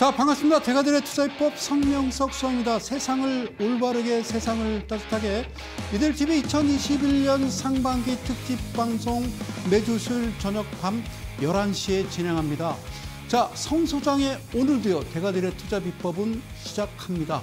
자 반갑습니다. 대가들의 투자입법 성명석 수입니다 세상을 올바르게 세상을 따뜻하게 이들 TV 2021년 상반기 특집 방송 매주 수요일 저녁 밤 11시에 진행합니다. 자 성소장의 오늘도요 대가들의 투자 비법은 시작합니다.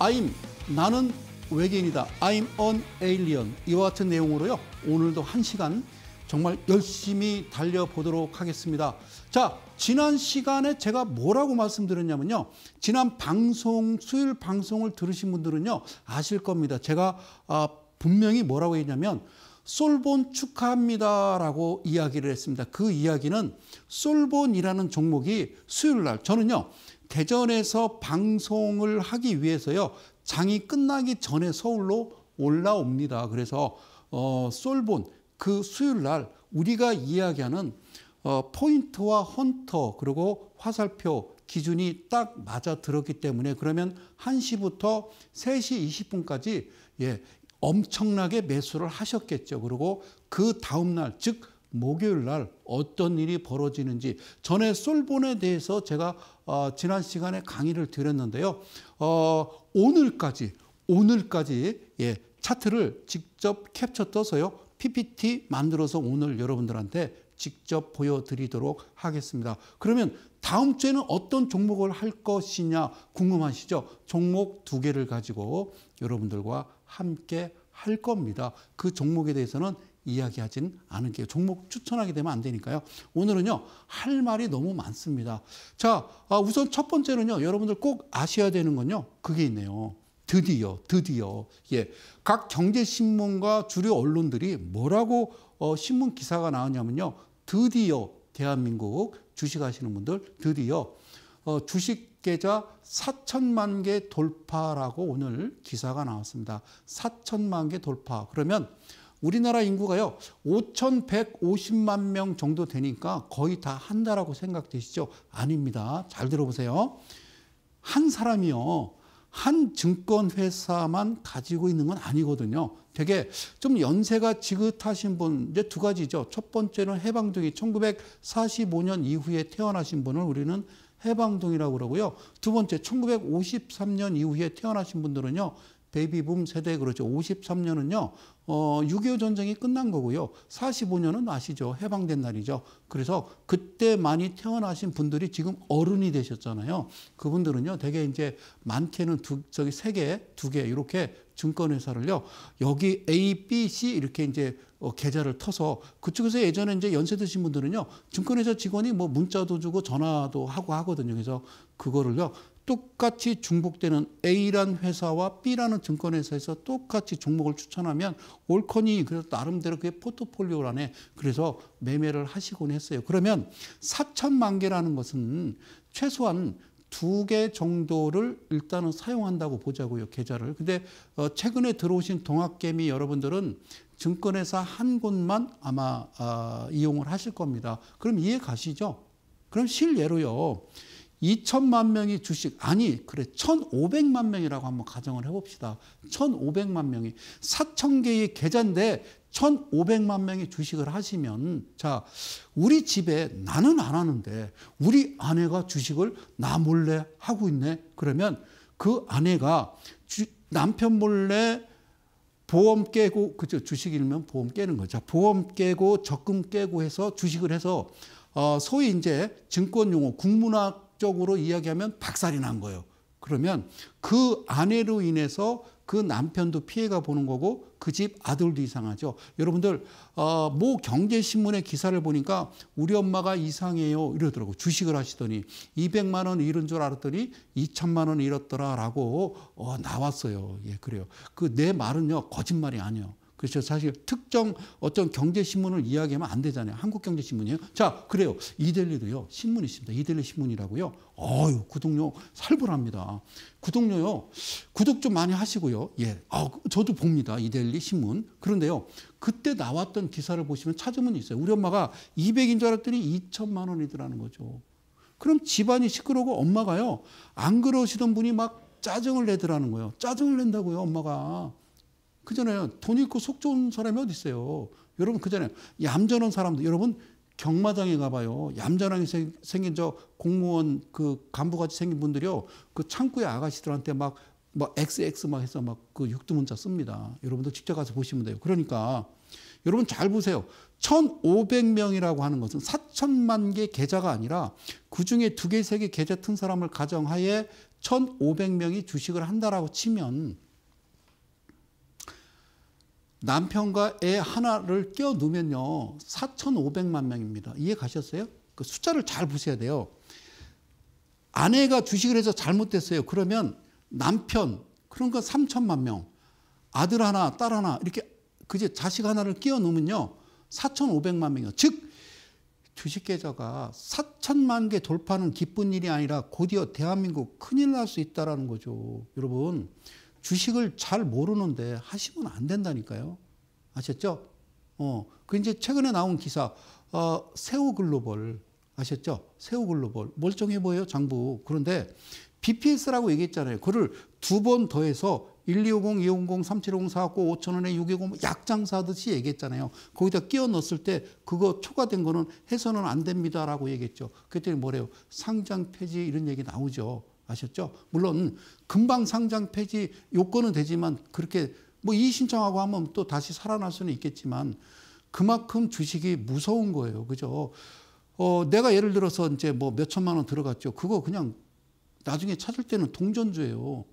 I'm 나는 외계인이다. I'm an alien 이와 같은 내용으로요 오늘도 1시간 정말 열심히 달려보도록 하겠습니다. 자, 지난 시간에 제가 뭐라고 말씀드렸냐면요. 지난 방송, 수요일 방송을 들으신 분들은요. 아실 겁니다. 제가 아, 분명히 뭐라고 했냐면 솔본 축하합니다라고 이야기를 했습니다. 그 이야기는 솔본이라는 종목이 수요일 날 저는요. 대전에서 방송을 하기 위해서요. 장이 끝나기 전에 서울로 올라옵니다. 그래서 어 솔본 그 수요일 날 우리가 이야기하는 어, 포인트와 헌터 그리고 화살표 기준이 딱 맞아 들었기 때문에 그러면 1시부터 3시 20분까지 예, 엄청나게 매수를 하셨겠죠. 그리고 그 다음 날, 즉 목요일 날 어떤 일이 벌어지는지 전에 솔본에 대해서 제가 어, 지난 시간에 강의를 드렸는데요. 어, 오늘까지 오늘까지 예, 차트를 직접 캡쳐 떠서요. PPT 만들어서 오늘 여러분들한테 직접 보여드리도록 하겠습니다. 그러면 다음 주에는 어떤 종목을 할 것이냐 궁금하시죠? 종목 두 개를 가지고 여러분들과 함께 할 겁니다. 그 종목에 대해서는 이야기하진 않을게요. 종목 추천하게 되면 안 되니까요. 오늘은요, 할 말이 너무 많습니다. 자, 아, 우선 첫 번째는요, 여러분들 꼭 아셔야 되는 건요, 그게 있네요. 드디어, 드디어, 예. 각 경제신문과 주류 언론들이 뭐라고 어, 신문 기사가 나왔냐면요. 드디어 대한민국 주식하시는 분들 드디어 어, 주식 계좌 4천만 개 돌파라고 오늘 기사가 나왔습니다. 4천만 개 돌파. 그러면 우리나라 인구가요 5,150만 명 정도 되니까 거의 다 한다라고 생각되시죠? 아닙니다. 잘 들어보세요. 한 사람이요 한 증권회사만 가지고 있는 건 아니거든요. 되게 좀 연세가 지긋하신 분, 이제 두 가지죠. 첫 번째는 해방둥이, 1945년 이후에 태어나신 분을 우리는 해방둥이라고 그러고요. 두 번째, 1953년 이후에 태어나신 분들은요, 베이비붐 세대 그렇죠. 53년은요, 어, 6.25 전쟁이 끝난 거고요. 45년은 아시죠? 해방된 날이죠. 그래서 그때 많이 태어나신 분들이 지금 어른이 되셨잖아요. 그분들은요, 대개 이제 많게는 두, 저기 세 개, 두 개, 이렇게 증권회사를요, 여기 A, B, C 이렇게 이제 어, 계좌를 터서 그쪽에서 예전에 이제 연세 드신 분들은요, 증권회사 직원이 뭐 문자도 주고 전화도 하고 하거든요. 그래서 그거를요, 똑같이 중복되는 A라는 회사와 B라는 증권회사에서 똑같이 종목을 추천하면 올커니 그래서 나름대로 그게 포트폴리오란에 그래서 매매를 하시곤 했어요. 그러면 4천만 개라는 것은 최소한 두 개 정도를 일단은 사용한다고 보자고요, 계좌를. 근데 어, 최근에 들어오신 동학개미 여러분들은 증권회사 한 곳만 아마 아, 이용을 하실 겁니다. 그럼 이해 가시죠? 그럼 실례로요. 2천만 명이 주식 아니 그래 1,500만 명이라고 한번 가정을 해봅시다. 1,500만 명이 4천 개의 계좌인데 1,500만 명이 주식을 하시면 자 우리 집에 나는 안 하는데 우리 아내가 주식을 나 몰래 하고 있네 그러면 그 아내가 주, 남편 몰래 보험 깨고 그죠 주식이면 보험 깨는 거죠 보험 깨고 적금 깨고 해서 주식을 해서 어, 소위 이제 증권 용어 국문학 과학적으로 이야기하면 박살이 난 거예요. 그러면 그 아내로 인해서 그 남편도 피해가 보는 거고 그 집 아들도 이상하죠. 여러분들 어, 모 경제신문의 기사를 보니까 우리 엄마가 이상해요 이러더라고 주식을 하시더니 200만 원 잃은 줄 알았더니 2천만 원 잃었더라라고 어, 나왔어요. 예 그래요. 그 내 말은요 거짓말이 아니에요. 그렇죠. 사실 특정 어떤 경제신문을 이야기하면 안 되잖아요. 한국경제신문이에요. 자, 그래요. 이델리도요. 신문이 있습니다. 이델리 신문이라고요. 어유 구독료 살벌합니다. 구독료요. 구독 좀 많이 하시고요. 예. 아, 저도 봅니다. 이델리 신문. 그런데요. 그때 나왔던 기사를 보시면 찾으면 있어요. 우리 엄마가 200인 줄 알았더니 2천만 원이더라는 거죠. 그럼 집안이 시끄러고 엄마가요. 안 그러시던 분이 막 짜증을 내더라는 거예요. 짜증을 낸다고요, 엄마가. 그전에돈 있고 속 좋은 사람이 어디 있어요. 여러분 그전에 얌전한 사람들 여러분 경마장에 가봐요. 얌전하게 생긴 저 공무원 그 간부같이 생긴 분들이요. 그 창구의 아가씨들한테 막, 막 XX 막 해서 막 그 육두문자 씁니다. 여러분들 직접 가서 보시면 돼요. 그러니까 여러분 잘 보세요. 1,500명이라고 하는 것은 4천만 개 계좌가 아니라 그 중에 두 개, 세 개 계좌 튼 사람을 가정하에 1,500명이 주식을 한다라고 치면 남편과 애 하나를 끼워 넣으면요. 4,500만 명입니다. 이해 가셨어요? 그 숫자를 잘 보셔야 돼요. 아내가 주식을 해서 잘못됐어요. 그러면 남편, 그러니 3천만 명, 아들 하나, 딸 하나, 이렇게 그제 자식 하나를 끼워 넣으면요. 4,500만 명이요. 즉, 주식 계좌가 4천만 개 돌파는 기쁜 일이 아니라 곧이어 대한민국 큰일 날 수있다라 거죠. 여러분, 주식을 잘 모르는데 하시면 안 된다니까요. 아셨죠? 어, 그 이제 최근에 나온 기사, 어, 새우 글로벌 아셨죠? 새우 글로벌 멀쩡해 보여요 장부. 그런데 BPS라고 얘기했잖아요. 그를 두 번 더해서 1250, 250, 3750, 449, 5000원에 620 약장 사듯이 얘기했잖아요. 거기다 끼워 넣었을 때 그거 초과된 거는 해서는 안 됩니다라고 얘기했죠. 그랬더니 뭐래요? 상장 폐지 이런 얘기 나오죠. 아셨죠? 물론 금방 상장 폐지 요건은 되지만 그렇게 뭐 이의 신청하고 하면 또 다시 살아날 수는 있겠지만 그만큼 주식이 무서운 거예요. 그죠? 어, 내가 예를 들어서 이제 뭐 몇천만 원 들어갔죠. 그거 그냥 나중에 찾을 때는 동전주예요.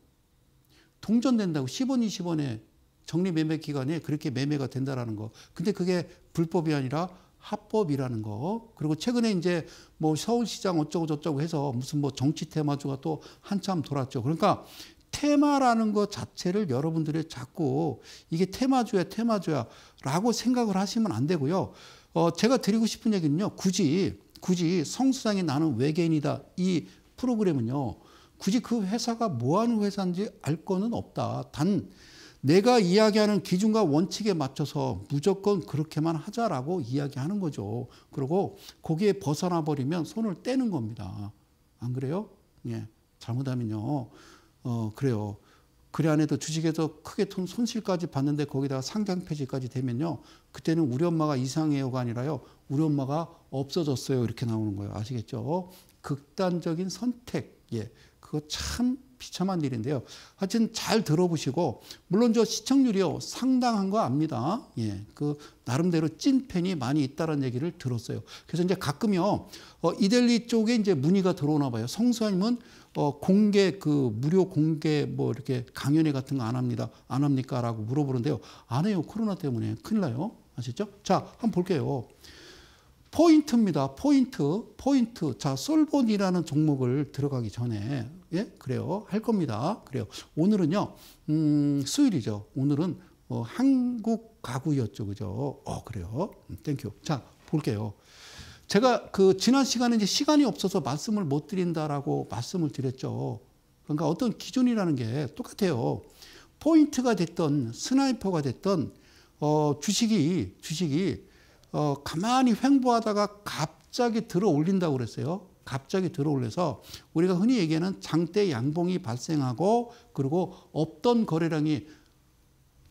동전된다고 10원, 20원에 정리 매매 기간에 그렇게 매매가 된다라는 거. 근데 그게 불법이 아니라 합법이라는 거. 그리고 최근에 이제 뭐 서울시장 어쩌고저쩌고 해서 무슨 뭐 정치 테마주가 또 한참 돌았죠. 그러니까 테마라는 것 자체를 여러분들이 자꾸 이게 테마주야, 테마주야 라고 생각을 하시면 안 되고요. 어, 제가 드리고 싶은 얘기는요. 굳이, 굳이 성수장이 나는 외계인이다 이 프로그램은요. 굳이 그 회사가 뭐 하는 회사인지 알 거는 없다. 단 내가 이야기하는 기준과 원칙에 맞춰서 무조건 그렇게만 하자라고 이야기하는 거죠. 그리고 거기에 벗어나 버리면 손을 떼는 겁니다. 안 그래요? 예. 잘못하면요. 어, 그래요. 그래 안 해도 주식에서 크게 돈 손실까지 봤는데 거기다가 상장 폐지까지 되면요. 그때는 우리 엄마가 이상해요가 아니라요. 우리 엄마가 없어졌어요. 이렇게 나오는 거예요. 아시겠죠? 극단적인 선택. 예. 그거 참 비참한 일인데요. 하여튼 잘 들어보시고 물론 저 시청률이요 상당한 거 압니다. 예, 그 나름대로 찐 팬이 많이 있다라는 얘기를 들었어요. 그래서 이제 가끔요 어, 이델리 쪽에 이제 문의가 들어오나 봐요. 성수아님은 어, 공개 그 무료 공개 뭐 이렇게 강연회 같은 거 안 합니다. 안 합니까라고 물어보는데요. 안 해요 코로나 때문에 큰일 나요. 아셨죠? 자 한번 볼게요. 포인트입니다. 포인트, 포인트. 자, 솔본이라는 종목을 들어가기 전에 예, 그래요. 할 겁니다. 그래요. 오늘은요, 음, 수요일이죠. 오늘은 어, 한국 가구였죠, 그죠? 어, 그래요. 음, 땡큐. 자, 볼게요. 제가 그 지난 시간에 이제 시간이 없어서 말씀을 못 드린다라고 말씀을 드렸죠. 그러니까 어떤 기준이라는 게 똑같아요. 포인트가 됐던 스나이퍼가 됐던 어, 주식이 주식이 어, 가만히 횡보하다가 갑자기 들어 올린다고 그랬어요. 갑자기 들어 올려서 우리가 흔히 얘기하는 장대 양봉이 발생하고 그리고 없던 거래량이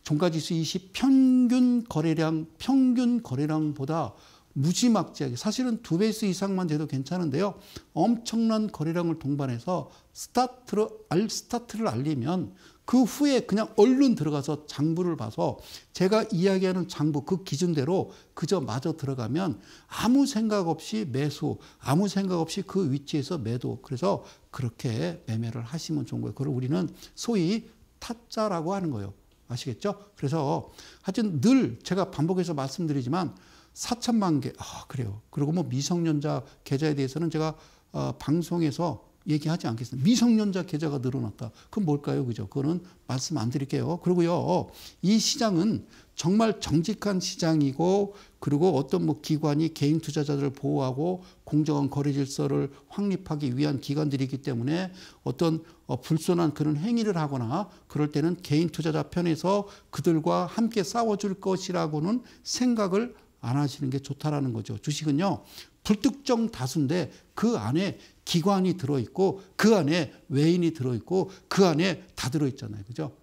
종가지수 20 평균 거래량, 평균 거래량보다 무지막지하게 사실은 두 배수 이상만 돼도 괜찮은데요. 엄청난 거래량을 동반해서 스타트를, 스타트를 알리면 그 후에 그냥 얼른 들어가서 장부를 봐서 제가 이야기하는 장부 그 기준대로 그저 마저 들어가면 아무 생각 없이 매수, 아무 생각 없이 그 위치에서 매도. 그래서 그렇게 매매를 하시면 좋은 거예요. 그걸 우리는 소위 타짜라고 하는 거예요. 아시겠죠? 그래서 하여튼 늘 제가 반복해서 말씀드리지만 4천만 개, 아, 그래요. 그리고 뭐 미성년자 계좌에 대해서는 제가 어, 방송에서 얘기하지 않겠습니다. 미성년자 계좌가 늘어났다. 그건 뭘까요? 그죠? 그거는 말씀 안 드릴게요. 그리고요, 이 시장은 정말 정직한 시장이고, 그리고 어떤 뭐 기관이 개인 투자자들을 보호하고 공정한 거래 질서를 확립하기 위한 기관들이기 때문에 어떤 어, 불손한 그런 행위를 하거나 그럴 때는 개인 투자자 편에서 그들과 함께 싸워줄 것이라고는 생각을 안 하시는 게 좋다라는 거죠. 주식은요, 불특정 다수인데 그 안에 기관이 들어있고 그 안에 외인이 들어있고 그 안에 다 들어있잖아요. 그죠?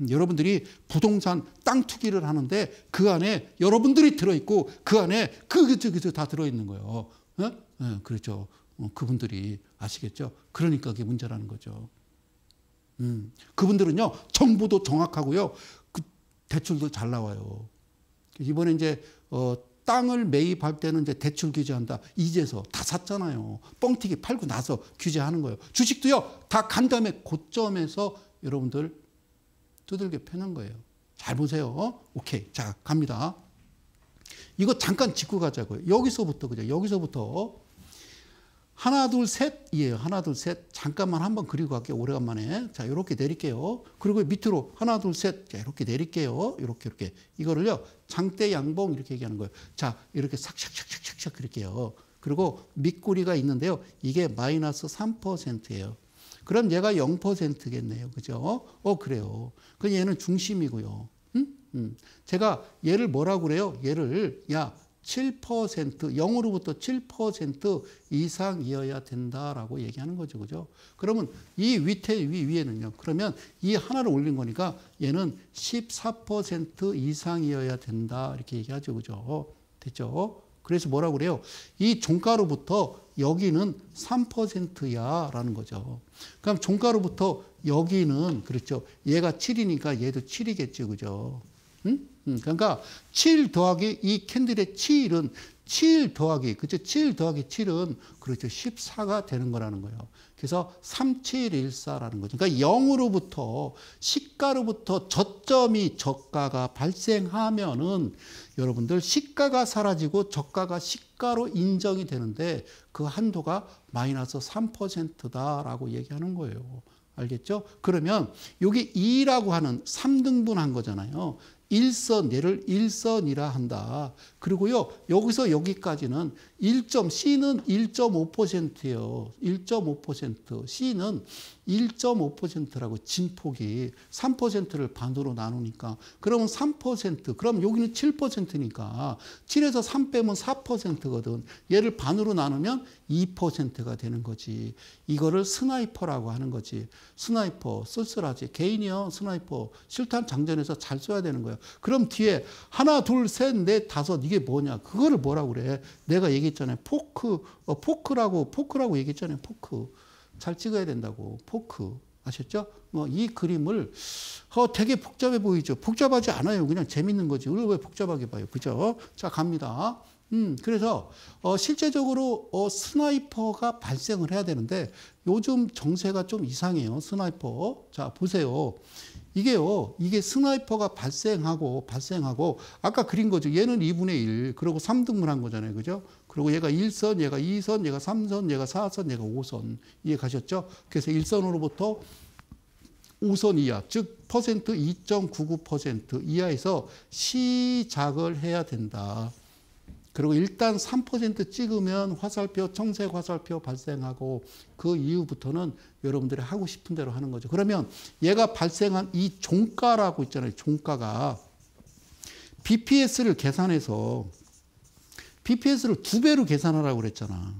음, 여러분들이 부동산 땅 투기를 하는데 그 안에 여러분들이 들어있고 그 안에 그, 그, 그, 그, 다 들어있는 거예요. 어? 예, 그렇죠. 어, 그렇죠. 그분들이 아시겠죠? 그러니까 그게 문제라는 거죠. 음, 그분들은요, 정보도 정확하고요, 그 대출도 잘 나와요. 이번에 이제, 어, 땅을 매입할 때는 이제 대출 규제한다. 이제서 다 샀잖아요. 뻥튀기 팔고 나서 규제하는 거예요. 주식도요. 다 간 다음에 고점에서 여러분들 두들겨 패는 거예요. 잘 보세요. 어? 오케이. 자, 갑니다. 이거 잠깐 짚고 가자고요. 여기서부터 그죠? 여기서부터 하나 둘 셋이에요. 하나 둘 셋. 잠깐만 한번 그리고 갈게요. 오래간만에. 자요렇게 내릴게요. 그리고 밑으로 하나 둘 셋. 자 이렇게 내릴게요. 이렇게 이렇게 이거를요. 장대 양봉 이렇게 얘기하는 거예요. 자 이렇게 삭삭삭삭삭삭 그릴게요. 그리고 밑구리가 있는데요. 이게 마이너스 3%예요. 그럼 얘가 0%겠네요. 그죠? 어 그래요. 그 얘는 중심이고요. 음? 음. 제가 얘를 뭐라고 그래요? 얘를 야7% 0으로부터 7% 이상이어야 된다라고 얘기하는 거죠. 그죠? 그러면 이 위태 위 위에는요. 그러면 이 하나를 올린 거니까 얘는 14% 이상이어야 된다 이렇게 얘기하죠. 그죠? 됐죠? 그래서 뭐라고 그래요? 이 종가로부터 여기는 3%야라는 거죠. 그럼 종가로부터 여기는 그렇죠. 얘가 7이니까 얘도 7이겠죠. 그죠? 응? 음, 그러니까 7 더하기 이 캔들의 7은 7 더하기, 그죠? 7 더하기 7은, 그렇죠. 14가 되는 거라는 거예요. 그래서 3714라는 거죠. 그러니까 0으로부터, 시가로부터 저점이 저가가 발생하면은 여러분들 시가가 사라지고 저가가 시가로 인정이 되는데 그 한도가 마이너스 3%다라고 얘기하는 거예요. 알겠죠? 그러면 여기 2라고 하는 3등분한 거잖아요. 일선 얘를 일선이라 한다. 그리고요 여기서 여기까지는 1점, C는 1.5%예요. 1.5%. C는 1.5%라고 진폭이 3%를 반으로 나누니까 그러면 3%, 그럼 여기는 7%니까 7에서 3 빼면 4%거든. 얘를 반으로 나누면 2%가 되는 거지. 이거를 스나이퍼라고 하는 거지. 스나이퍼, 쓸쓸하지. 개인이요, 스나이퍼. 실탄 장전해서잘써야 되는 거예요. 그럼 뒤에 하나, 둘, 셋, 넷, 다섯 이게 뭐냐? 그거를 뭐라고 그래? 내가 얘기 얘기했잖아요. 포크, 어, 포크라고, 포크라고 얘기했잖아요. 포크. 잘 찍어야 된다고. 포크. 아셨죠? 뭐, 이 그림을, 어, 되게 복잡해 보이죠? 복잡하지 않아요. 그냥 재밌는 거지. 오늘 왜 복잡하게 봐요? 그죠? 자, 갑니다. 음, 그래서, 어, 실제적으로, 어, 스나이퍼가 발생을 해야 되는데, 요즘 정세가 좀 이상해요. 스나이퍼. 자, 보세요. 이게요, 이게 스나이퍼가 발생하고, 발생하고, 아까 그린 거죠. 얘는 2분의 1, 그리고 3등분 한 거잖아요. 그죠? 그리고 얘가 1선, 얘가 2선, 얘가 3선, 얘가 4선, 얘가 5선. 이해 가셨죠? 그래서 1선으로부터 5선 이하, 즉 퍼센트 2.99% 이하에서 시작을 해야 된다. 그리고 일단 3% 찍으면 화살표, 청색 화살표 발생하고 그 이후부터는 여러분들이 하고 싶은 대로 하는 거죠. 그러면 얘가 발생한 이 종가라고 있잖아요. 종가가 BPS를 계산해서 BPS를 두 배로 계산하라고 그랬잖아.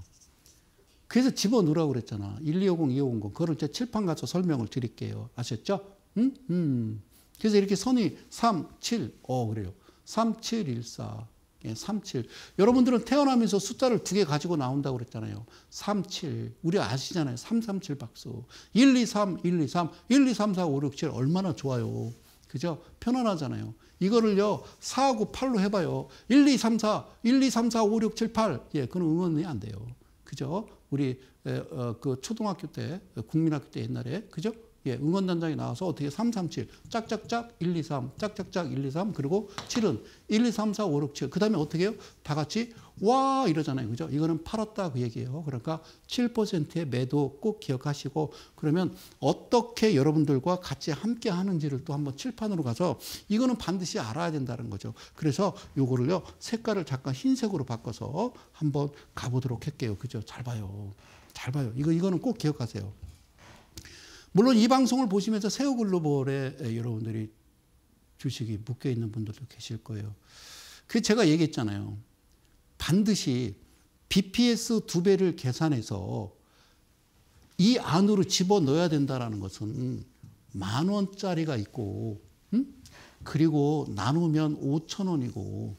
그래서 집어넣으라고 그랬잖아. 1250, 2550. 그걸를제 칠판 가서 설명을 드릴게요. 아셨죠? 응? 음? 음. 그래서 이렇게 선이 3, 7, 어, 그래요. 3, 7, 1, 4. 예, 3, 7. 여러분들은 태어나면서 숫자를 두 개 가지고 나온다고 그랬잖아요. 3, 7. 우리 아시잖아요. 3, 3, 7 박수. 1, 2, 3, 1, 2, 3, 1, 2, 3, 4, 5, 6, 7. 얼마나 좋아요. 그죠? 편안하잖아요. 이거를요, 4, 9, 8로 해봐요. 1, 2, 3, 4, 1, 2, 3, 4, 5, 6, 7, 8. 예, 그건 응원이 안 돼요. 그죠? 우리, 에, 어, 그 초등학교 때, 국민학교 때 옛날에. 그죠? 예, 응원단장이 나와서 어떻게 3, 3, 7, 짝짝짝 1, 2, 3, 짝짝짝 1, 2, 3, 그리고 7은 1, 2, 3, 4, 5, 6, 7. 그 다음에 어떻게 해요? 다 같이 와 이러잖아요. 그죠? 이거는 팔았다 그 얘기예요. 그러니까 7%의 매도 꼭 기억하시고 그러면 어떻게 여러분들과 같이 함께 하는지를 또 한번 칠판으로 가서 이거는 반드시 알아야 된다는 거죠. 그래서 요거를요. 색깔을 잠깐 흰색으로 바꿔서 한번 가보도록 할게요. 그죠? 잘 봐요. 잘 봐요. 이거 이거는 꼭 기억하세요. 물론 이 방송을 보시면서 세오 글로벌에 여러분들이 주식이 묶여 있는 분들도 계실 거예요. 그 제가 얘기했잖아요. 반드시 BPS 두 배를 계산해서 이 안으로 집어 넣어야 된다라는 것은 만 원짜리가 있고, 응? 그리고 나누면 5천 원이고,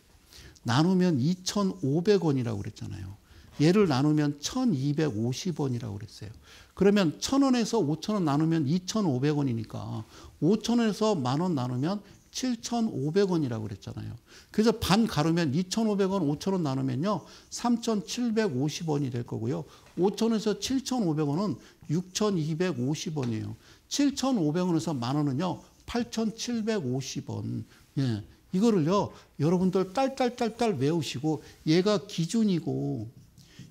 나누면 2,500원이라고 그랬잖아요. 얘를 나누면 1,250원이라고 그랬어요. 그러면 1,000원에서 5,000원 나누면 2,500원이니까 5,000원에서 만 원 나누면 7,500원이라고 그랬잖아요. 그래서 반 가르면 2,500원, 5,000원 나누면요. 3,750원이 될 거고요. 5,000원에서 7,500원은 6,250원이에요. 7,500원에서 만 원은요. 8,750원. 예. 이거를요. 여러분들 딸딸딸딸 외우시고 얘가 기준이고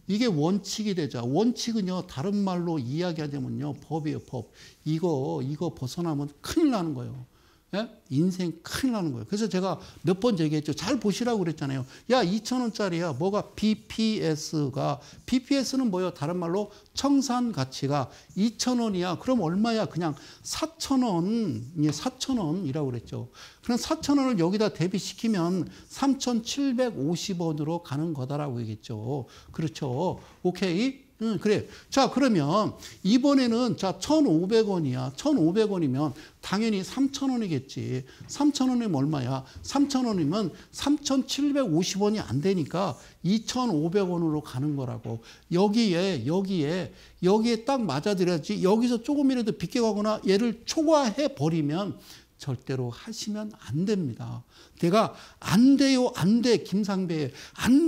이게 원칙이 되자. 원칙은요, 다른 말로 이야기하자면요, 법이에요, 법. 이거, 이거 벗어나면 큰일 나는 거예요. 예? 인생 큰일 나는 거예요. 그래서 제가 몇 번 얘기했죠. 잘 보시라고 그랬잖아요. 야, 2천원짜리야 뭐가 BPS가, BPS는 뭐예요? 다른 말로 청산 가치가 2천원이야 그럼 얼마야? 그냥 4천원 4천원이라고 예, 그랬죠. 그럼 4천원을 여기다 대비시키면 3,750원으로 가는 거다라고 얘기했죠. 그렇죠. 오케이. 음, 그래. 자, 그러면 이번에는 자, 1,500원이야. 1,500원이면 당연히 3,000원이겠지. 3,000원이면 얼마야? 3,000원이면 3,750원이 안 되니까 2,500원으로 가는 거라고. 여기에, 여기에, 여기에 딱 맞아들여야지. 여기서 조금이라도 비껴가거나 얘를 초과해 버리면 절대로 하시면 안 됩니다. 내가 안 돼요, 안 돼, 김상배안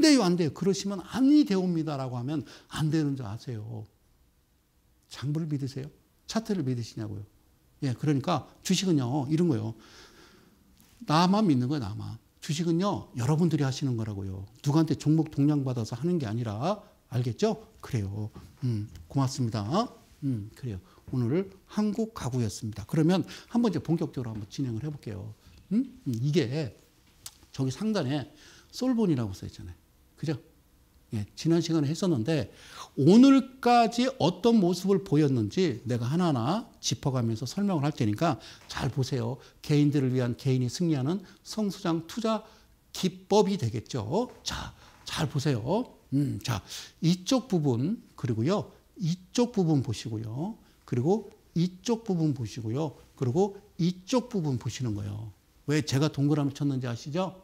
돼요, 안 돼요. 그러시면 아니 되옵니다라고 하면 안 되는 줄 아세요. 장부를 믿으세요? 차트를 믿으시냐고요. 예, 그러니까 주식은요, 이런 거요. 나만 믿는 거예요, 나만. 주식은요, 여러분들이 하시는 거라고요. 누구한테 종목 동량받아서 하는 게 아니라, 알겠죠? 그래요. 음, 고맙습니다. 음, 그래요. 오늘 한국 가구였습니다. 그러면 한번 이제 본격적으로 한번 진행을 해볼게요. 음? 음 이게 저기 상단에 솔본이라고 써있잖아요. 그죠? 예, 지난 시간에 했었는데 오늘까지 어떤 모습을 보였는지 내가 하나하나 짚어가면서 설명을 할 테니까 잘 보세요. 개인들을 위한 개인이 승리하는 성수장 투자 기법이 되겠죠. 자, 잘 보세요. 음, 자, 이쪽 부분 그리고요. 이쪽 부분 보시고요. 그리고 이쪽 부분 보시고요. 그리고 이쪽 부분 보시는 거예요. 왜 제가 동그라미 쳤는지 아시죠?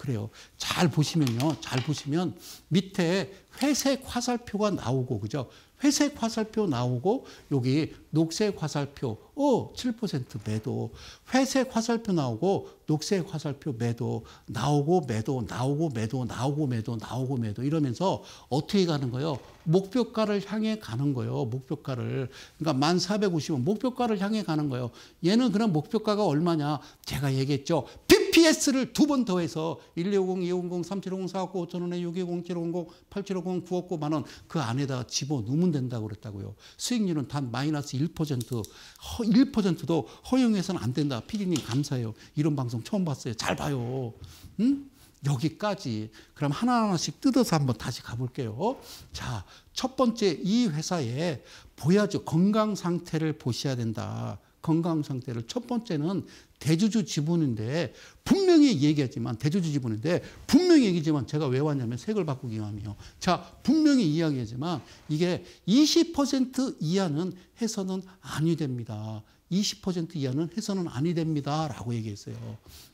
그래요. 잘 보시면요. 잘 보시면 밑에 회색 화살표가 나오고 그죠? 회색 화살표 나오고 여기 녹색 화살표 어, 7% 매도 회색 화살표 나오고 녹색 화살표 매도 나오고 매도 나오고 매도 나오고 매도 나오고 매도 이러면서 어떻게 가는 거예요? 목표가를 향해 가는 거예요. 목표가를 그러니까 1450원 목표가를 향해 가는 거예요. 얘는 그럼 목표가가 얼마냐? 제가 얘기했죠. GPS를 두 번 더해서 1250, 250, 3750, 459, 5000원에 620, 750, 0 8750, 959, 만원 그 안에다가 집어넣으면 된다고 그랬다고요. 수익률은 단 마이너스 1%, 1%도 허용해서는 안 된다. 피디님 감사해요. 이런 방송 처음 봤어요. 잘 봐요. 응? 여기까지. 그럼 하나하나씩 뜯어서 한번 다시 가볼게요. 자, 첫 번째 이 회사에 보야죠. 건강 상태를 보셔야 된다. 건강 상태를 첫 번째는 대주주 지분인데 분명히 얘기하지만 대주주 지분인데 분명히 얘기지만 제가 왜 왔냐면 색을 바꾸기 위함이요. 자 분명히 이야기하지만 이게 20% 이하는 해서는 아니 됩니다. 20% 이하는 해서는 아니 됩니다라고 얘기했어요.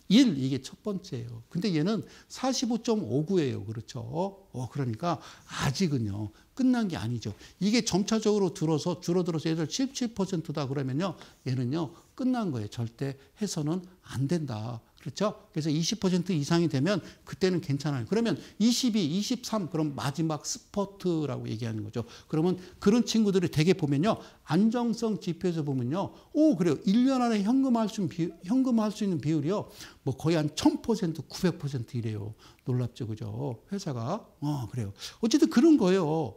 1 이게 첫 번째예요. 근데 얘는 45.59예요. 그렇죠? 어 그러니까 아직은요. 끝난 게 아니죠. 이게 점차적으로 들어서 줄어들어서 예들 77%다 그러면요. 얘는요. 끝난 거예요. 절대 해서는 안 된다. 그렇죠? 그래서 20% 이상이 되면 그때는 괜찮아요. 그러면 22, 23 그럼 마지막 스포트라고 얘기하는 거죠. 그러면 그런 친구들이 되게 보면요. 안정성 지표에서 보면요. 오, 그래요. 1년 안에 현금할 수, 비, 현금할 수 있는 비율이요. 뭐 거의 한 1000%, 900% 이래요. 놀랍죠. 그죠? 회사가. 어, 그래요. 어쨌든 그런 거예요.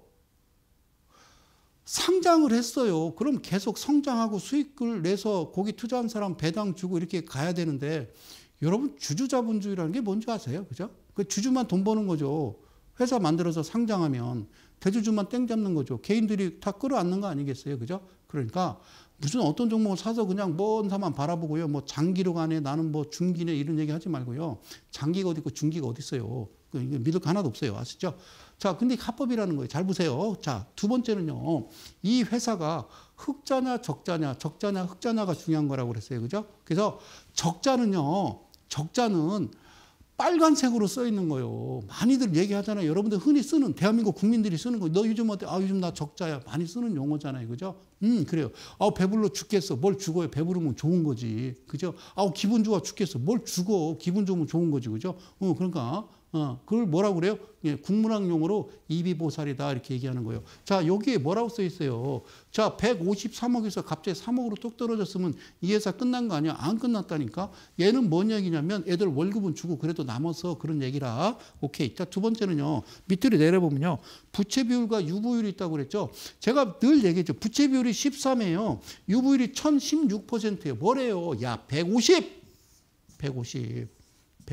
상장을 했어요. 그럼 계속 성장하고 수익을 내서 고기 투자한 사람 배당 주고 이렇게 가야 되는데 여러분 주주자본주의라는 게 뭔지 아세요? 그죠? 그 주주만 돈 버는 거죠. 회사 만들어서 상장하면 대주주만 땡 잡는 거죠. 개인들이 다 끌어안는 거 아니겠어요? 그죠? 그러니까 무슨 어떤 종목을 사서 그냥 먼사만 바라보고요. 뭐 장기로 가네 나는 뭐 중기네 이런 얘기 하지 말고요. 장기가 어디 있고 중기가 어디 있어요. 그 믿을 거 하나도 없어요. 아시죠? 자, 근데 합법이라는 거예요. 잘 보세요. 자, 두 번째는요. 이 회사가 흑자냐 적자냐, 적자냐 흑자냐가 중요한 거라고 그랬어요. 그죠? 그래서 적자는요. 적자는 빨간색으로 써 있는 거예요. 많이들 얘기하잖아요. 여러분들 흔히 쓰는 대한민국 국민들이 쓰는 거. 너 요즘 어때? 아 요즘 나 적자야. 많이 쓰는 용어잖아요. 그죠? 음 그래요. 아 배불러 죽겠어. 뭘 죽어요? 배부르면 좋은 거지. 그죠? 아 기분 좋아 죽겠어. 뭘 죽어? 기분 좋으면 좋은 거지. 그죠? 어 그러니까 어, 그걸 뭐라고 그래요? 예, 국문학 용으로 이비보살이다 이렇게 얘기하는 거예요. 자, 여기에 뭐라고 써 있어요? 자, 153억에서 갑자기 3억으로 뚝 떨어졌으면 이 회사 끝난 거 아니야? 안 끝났다니까. 얘는 뭔 얘기냐면 애들 월급은 주고 그래도 남아서 그런 얘기라. 오케이. 자, 두 번째는요. 밑으로 내려보면요. 부채 비율과 유보율이 있다고 그랬죠. 제가 늘 얘기했죠. 부채 비율이 13이에요. 유보율이 1016%예요. 뭐래요? 야, 150. 150.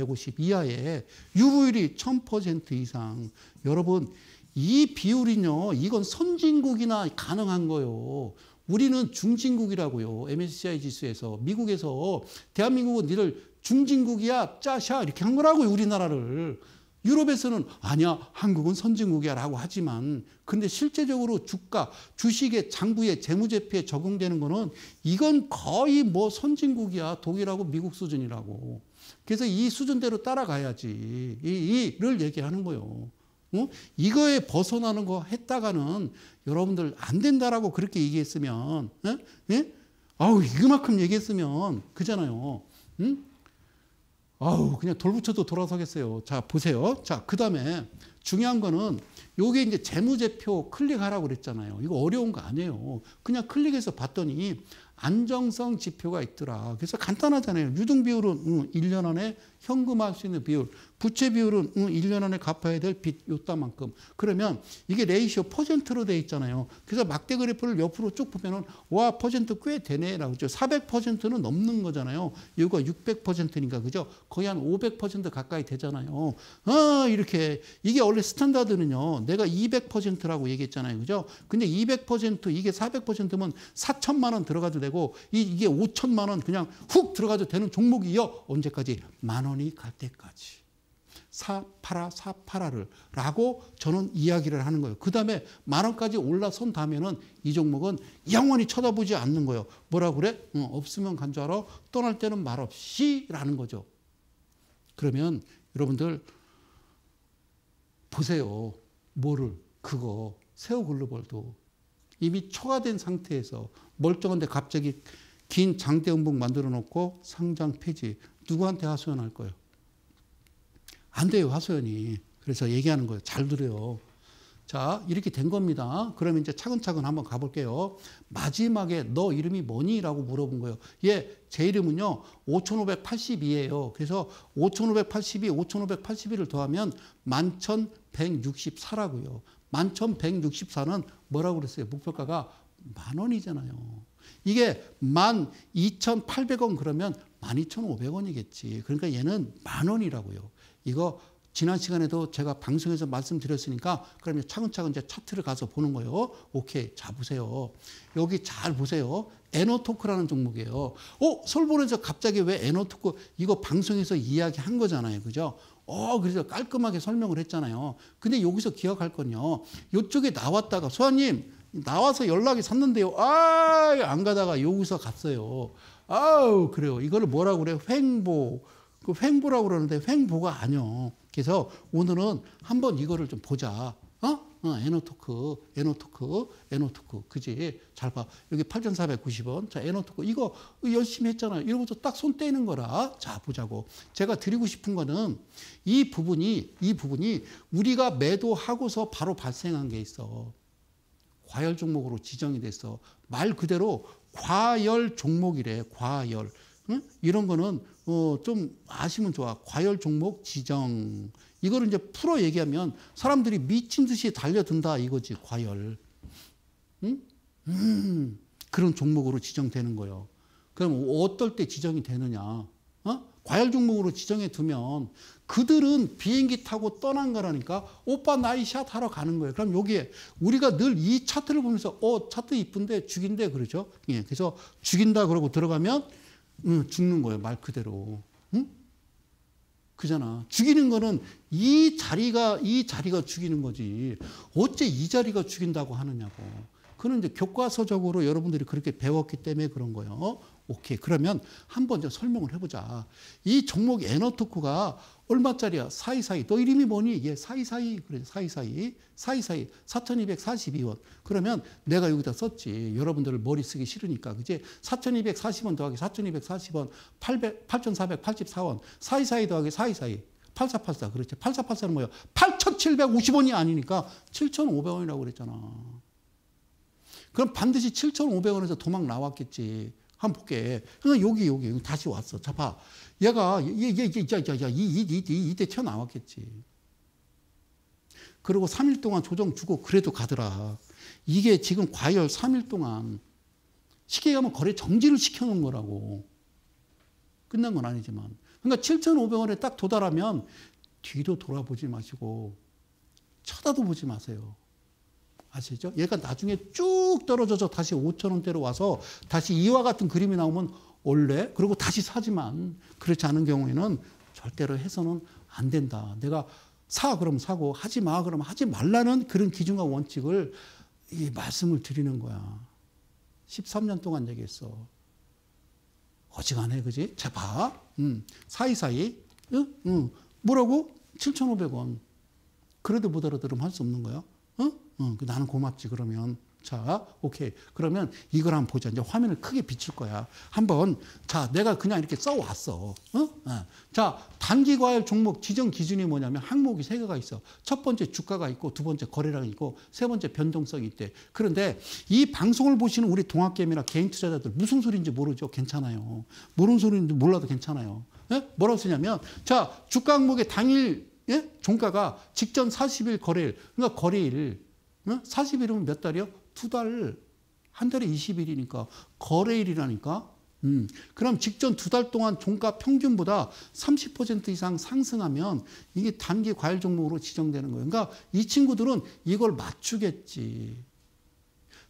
150 이하에 유보율이 1000% 이상. 여러분, 이 비율이요. 이건 선진국이나 가능한 거요. 우리는 중진국이라고요. MSCI 지수에서 미국에서 대한민국은 니들 중진국이야 짜샤 이렇게 한 거라고요. 우리나라를. 유럽에서는 아니야 한국은 선진국이야라고 하지만 근데 실제적으로 주가 주식의 장부의 재무제표에 적용되는 거는 이건 거의 뭐 선진국이야 독일하고 미국 수준이라고 그래서 이 수준대로 따라가야지. 이, 를 얘기하는 거예요. 어? 이거에 벗어나는 거 했다가는 여러분들 안 된다라고 그렇게 얘기했으면, 에? 에? 예? 아우, 이만큼 얘기했으면, 그잖아요. 응? 아우, 그냥 돌붙여도 돌아서겠어요. 자, 보세요. 자, 그 다음에 중요한 거는 요게 이제 재무제표 클릭하라고 그랬잖아요. 이거 어려운 거 아니에요. 그냥 클릭해서 봤더니 안정성 지표가 있더라. 그래서 간단하잖아요. 유등 비율은 1년 음, 안에 현금할 화수 있는 비율. 부채 비율은 응, 1년 안에 갚아야 될빚 요따만큼. 그러면 이게 레이시오 퍼센트로 돼 있잖아요. 그래서 막대 그래프를 옆으로 쭉 보면은 와 퍼센트 꽤 되네라고 그죠. 400%는 넘는 거잖아요. 이거 600%니까 그죠. 거의 한 500% 가까이 되잖아요. 아 이렇게 이게 원래 스탠다드는요. 내가 200%라고 얘기했잖아요. 그죠. 근데 200% 이게 400%면 4천만 원 들어가도 되고 이, 이게 5천만 원 그냥 훅 들어가도 되는 종목이요. 언제까지 만 원. 영혼이 갈 때까지. 사파라 사파라를 라고 저는 이야기를 하는 거예요. 그 다음에 만 원까지 올라선 다면에이 종목은 영원히 쳐다보지 않는 거예요. 뭐라 그래? 응, 없으면 간 줄 알아. 떠날 때는 말없이 라는 거죠. 그러면 여러분들 보세요. 뭐를 그거 세오글로벌도 이미 초과된 상태에서 멀쩡한데 갑자기 긴 장대 음봉 만들어 놓고 상장 폐지 누구한테 하소연할 거예요? 안 돼요, 하소연이. 그래서 얘기하는 거예요. 잘 들어요. 자, 이렇게 된 겁니다. 그럼 이제 차근차근 한번 가볼게요. 마지막에 너 이름이 뭐니? 라고 물어본 거예요. 예, 제 이름은요, 5,582예요. 그래서 5,582, 5,582를 더하면 11,164라고요. 11,164는 뭐라고 그랬어요? 목표가가 만 원이잖아요. 이게 만 2,800원 그러면 12,500원이겠지. 그러니까 얘는 만 원이라고요. 이거 지난 시간에도 제가 방송에서 말씀드렸으니까 그러면 차근차근 이제 차트를 가서 보는 거예요. 오케이. 자, 보세요. 여기 잘 보세요. 에너토크라는 종목이에요. 어, 설보에서 갑자기 왜 에너토크 이거 방송에서 이야기 한 거잖아요. 그죠? 어, 그래서 깔끔하게 설명을 했잖아요. 근데 여기서 기억할 건요. 이쪽에 나왔다가 소장님 나와서 연락이 샀는데요. 아, 안 가다가 여기서 갔어요. 아우 그래요. 이걸 뭐라고 그래? 요 횡보. 그 횡보라고 그러는데 횡보가 아니요. 그래서 오늘은 한번 이거를 좀 보자. 어? 어, 에노토크, 에노토크, 에노토크. 그지? 잘 봐. 여기 8,490원. 자, 에노토크. 이거 열심히 했잖아. 요이러면서딱 손 떼는 이 거라. 자, 보자고. 제가 드리고 싶은 거는 이 부분이, 이 부분이 우리가 매도하고서 바로 발생한 게 있어. 과열 종목으로 지정이 됐어. 말 그대로 과열 종목이래. 과열. 응? 이런 거는 어, 좀 아시면 좋아. 과열 종목 지정. 이거를 이제 풀어 얘기하면 사람들이 미친 듯이 달려든다 이거지. 과열. 응? 음, 그런 종목으로 지정되는 거예요. 그럼 어떨 때 지정이 되느냐? 어? 과열 종목으로 지정해 두면 그들은 비행기 타고 떠난 거라니까 오빠 나이샷 하러 가는 거예요. 그럼 여기에 우리가 늘 이 차트를 보면서 어 차트 이쁜데 죽인데 그러죠. 예, 그래서 죽인다 그러고 들어가면 음, 죽는 거예요 말 그대로. 그잖아. 죽이는 거는 이 자리가 이 자리가 죽이는 거지. 어째 이 자리가 죽인다고 하느냐고. 그는 이제 교과서적으로 여러분들이 그렇게 배웠기 때문에 그런 거예요. 어? 오케이. 그러면 한번 설명을 해보자. 이 종목 에너토크가 얼마짜리야? 사이사이. 또 이름이 뭐니? 이게 사이사이. 그래, 사이사이. 사이사이. 4,242원. 그러면 내가 여기다 썼지. 여러분들 머리 쓰기 싫으니까. 그지? 4,240원 더하기 4,240원. 800, 8,484원. 사이사이 더하기 사이사이. 8484. 그렇지. 8484는 뭐야? 8,750원이 아니니까 7,500원이라고 그랬잖아. 그럼 반드시 7,500원에서 도망 나왔겠지. 한번 볼게. 그러니까 여기, 여기, 다시 왔어. 자, 봐. 얘가, 얘, 얘, 얘, 얘, 얘, 이, 이, 이, 이때 튀어나왔겠지. 그리고 3일 동안 조정 주고 그래도 가더라. 이게 지금 과열 3일 동안 쉽게 얘면 거래 정지를 시켜놓은 거라고. 끝난 건 아니지만. 그러니까 7,500원에 딱 도달하면 뒤도 돌아보지 마시고 쳐다도 보지 마세요. 아시죠? 얘가 나중에 쭉 떨어져서 다시 5천원대로 와서 다시 이와 같은 그림이 나오면 원래 그리고 다시 사지만 그렇지 않은 경우에는 절대로 해서는 안 된다. 내가 사 그럼 사고 하지 마 그럼 하지 말라는 그런 기준과 원칙을 이 말씀을 드리는 거야. 13년 동안 얘기했어. 어지간해 그지? 자 봐. 음. 사이사이 응? 응. 뭐라고? 7,500원. 그래도 못 알아들으면 할 수 없는 거야. 응? 응, 그 나는 고맙지 그러면 자, 오케이. 그러면 이걸 한번 보자. 이제 화면을 크게 비출 거야. 한번, 자, 내가 그냥 이렇게 써왔어. 어? 어. 자, 단기과열 종목 지정 기준이 뭐냐면 항목이 세 개가 있어. 첫 번째 주가가 있고, 두 번째 거래량이 있고, 세 번째 변동성이 있대. 그런데 이 방송을 보시는 우리 동학개미나 개인 투자자들 무슨 소리인지 모르죠. 괜찮아요. 모르는 소리인지 몰라도 괜찮아요. 예? 뭐라고 쓰냐면, 자, 주가 항목의 당일, 예? 종가가 직전 40일 거래일, 그러니까 거래일, 40일이면 몇 달이요? 두 달, 한 달에 20일이니까 거래일이라니까. 음, 그럼 직전 두 달 동안 종가 평균보다 30% 이상 상승하면 이게 단기 과일 종목으로 지정되는 거예요. 그러니까 이 친구들은 이걸 맞추겠지.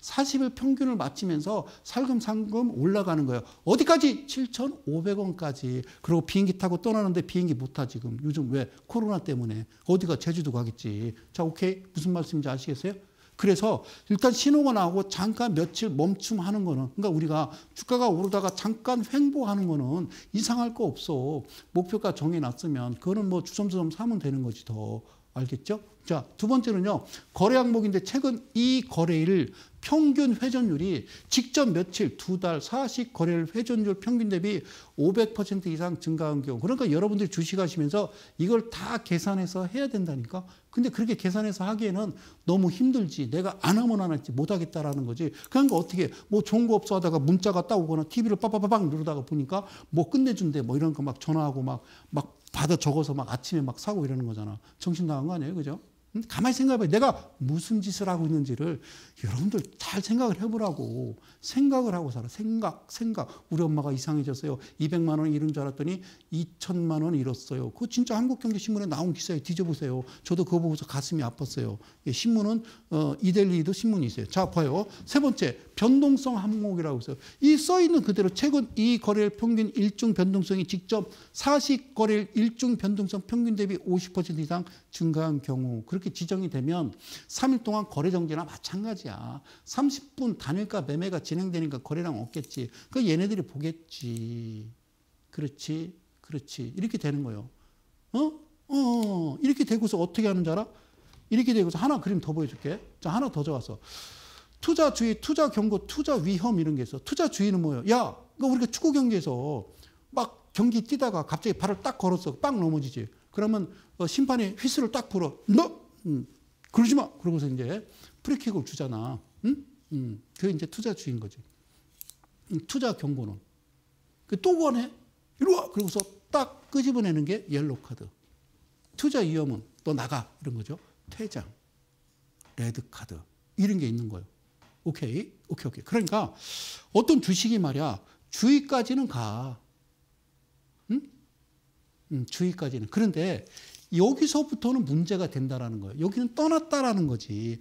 40일 평균을 맞추면서 살금살금 올라가는 거예요. 어디까지? 7,500원까지. 그리고 비행기 타고 떠나는데 비행기 못 타 지금. 요즘 왜? 코로나 때문에. 어디가? 제주도 가겠지. 자, 오케이. 무슨 말씀인지 아시겠어요? 그래서 일단 신호가 나고 잠깐 며칠 멈춤하는 거는 그러니까 우리가 주가가 오르다가 잠깐 횡보하는 거는 이상할 거 없어. 목표가 정해놨으면 그거는 뭐 주섬주섬 사면 되는 거지 더. 알겠죠? 자, 두 번째는요. 거래 항목인데 최근 이 거래일 평균 회전율이 직전 며칠, 두 달, 사식 거래일 회전율 평균 대비 500% 이상 증가한 경우. 그러니까 여러분들이 주식하시면서 이걸 다 계산해서 해야 된다니까. 근데 그렇게 계산해서 하기에는 너무 힘들지. 내가 안 하면 안 할지 못 하겠다라는 거지. 그러니까 어떻게 뭐 종고업소 하다가 문자가 따오거나 TV를 빠빠빠박 누르다가 보니까 뭐 끝내준대 뭐 이런 거 막 전화하고 막, 막 받아 적어서 막 아침에 막 사고 이러는 거잖아. 정신 나간 거 아니에요? 그죠? 가만히 생각해봐요. 내가 무슨 짓을 하고 있는지를 여러분들 잘 생각을 해보라고. 생각을 하고 살아. 생각, 생각. 우리 엄마가 이상해졌어요. 200만 원 잃은 줄 알았더니 2천만 원 잃었어요. 그거 진짜 한국경제신문에 나온 기사에 뒤져보세요. 저도 그거 보고서 가슴이 아팠어요. 예, 신문은 어, 이델리도 신문이 있어요. 자, 봐요. 세 번째, 변동성 항목이라고 있어요. 이 써있는 그대로 최근 이 거래일 평균 일중 변동성이 직접 사식 거래일 일중 변동성 평균 대비 50% 이상 증가한 경우 그렇게 지정이 되면 3일 동안 거래 정지나 마찬가지야. 30분 단일가 매매가 진 진행되니까 거래량 없겠지. 그 얘네들이 보겠지. 그렇지, 그렇지. 이렇게 되는 거예요. 어? 어, 어, 어. 이렇게 되고서 어떻게 하는 줄 알아? 이렇게 되고서 하나 그림 더 보여줄게. 자, 하나 더 적었어. 투자주의, 투자 경고, 투자 위험 이런 게 있어. 투자주의는 뭐예요? 야, 그러니까 우리가 축구 경기에서 막 경기 뛰다가 갑자기 발을 딱 걸었어. 빵 넘어지지. 그러면 어, 심판이 휘슬을 딱 불어. 너! 음, 그러지 마! 그러고서 이제 프리킥을 주잖아. 응? 음, 그게 이제 투자주인 거지. 음, 투자 경고론. 그 또 권해? 이리 와! 그러고서 딱 끄집어내는 게 옐로카드. 투자 위험은 또 나가. 이런 거죠. 퇴장. 레드카드. 이런 게 있는 거예요. 오케이? 오케이, 오케이. 그러니까 어떤 주식이 말이야. 주의까지는 가. 응? 음, 주의까지는. 그런데 여기서부터는 문제가 된다라는 거예요. 여기는 떠났다라는 거지.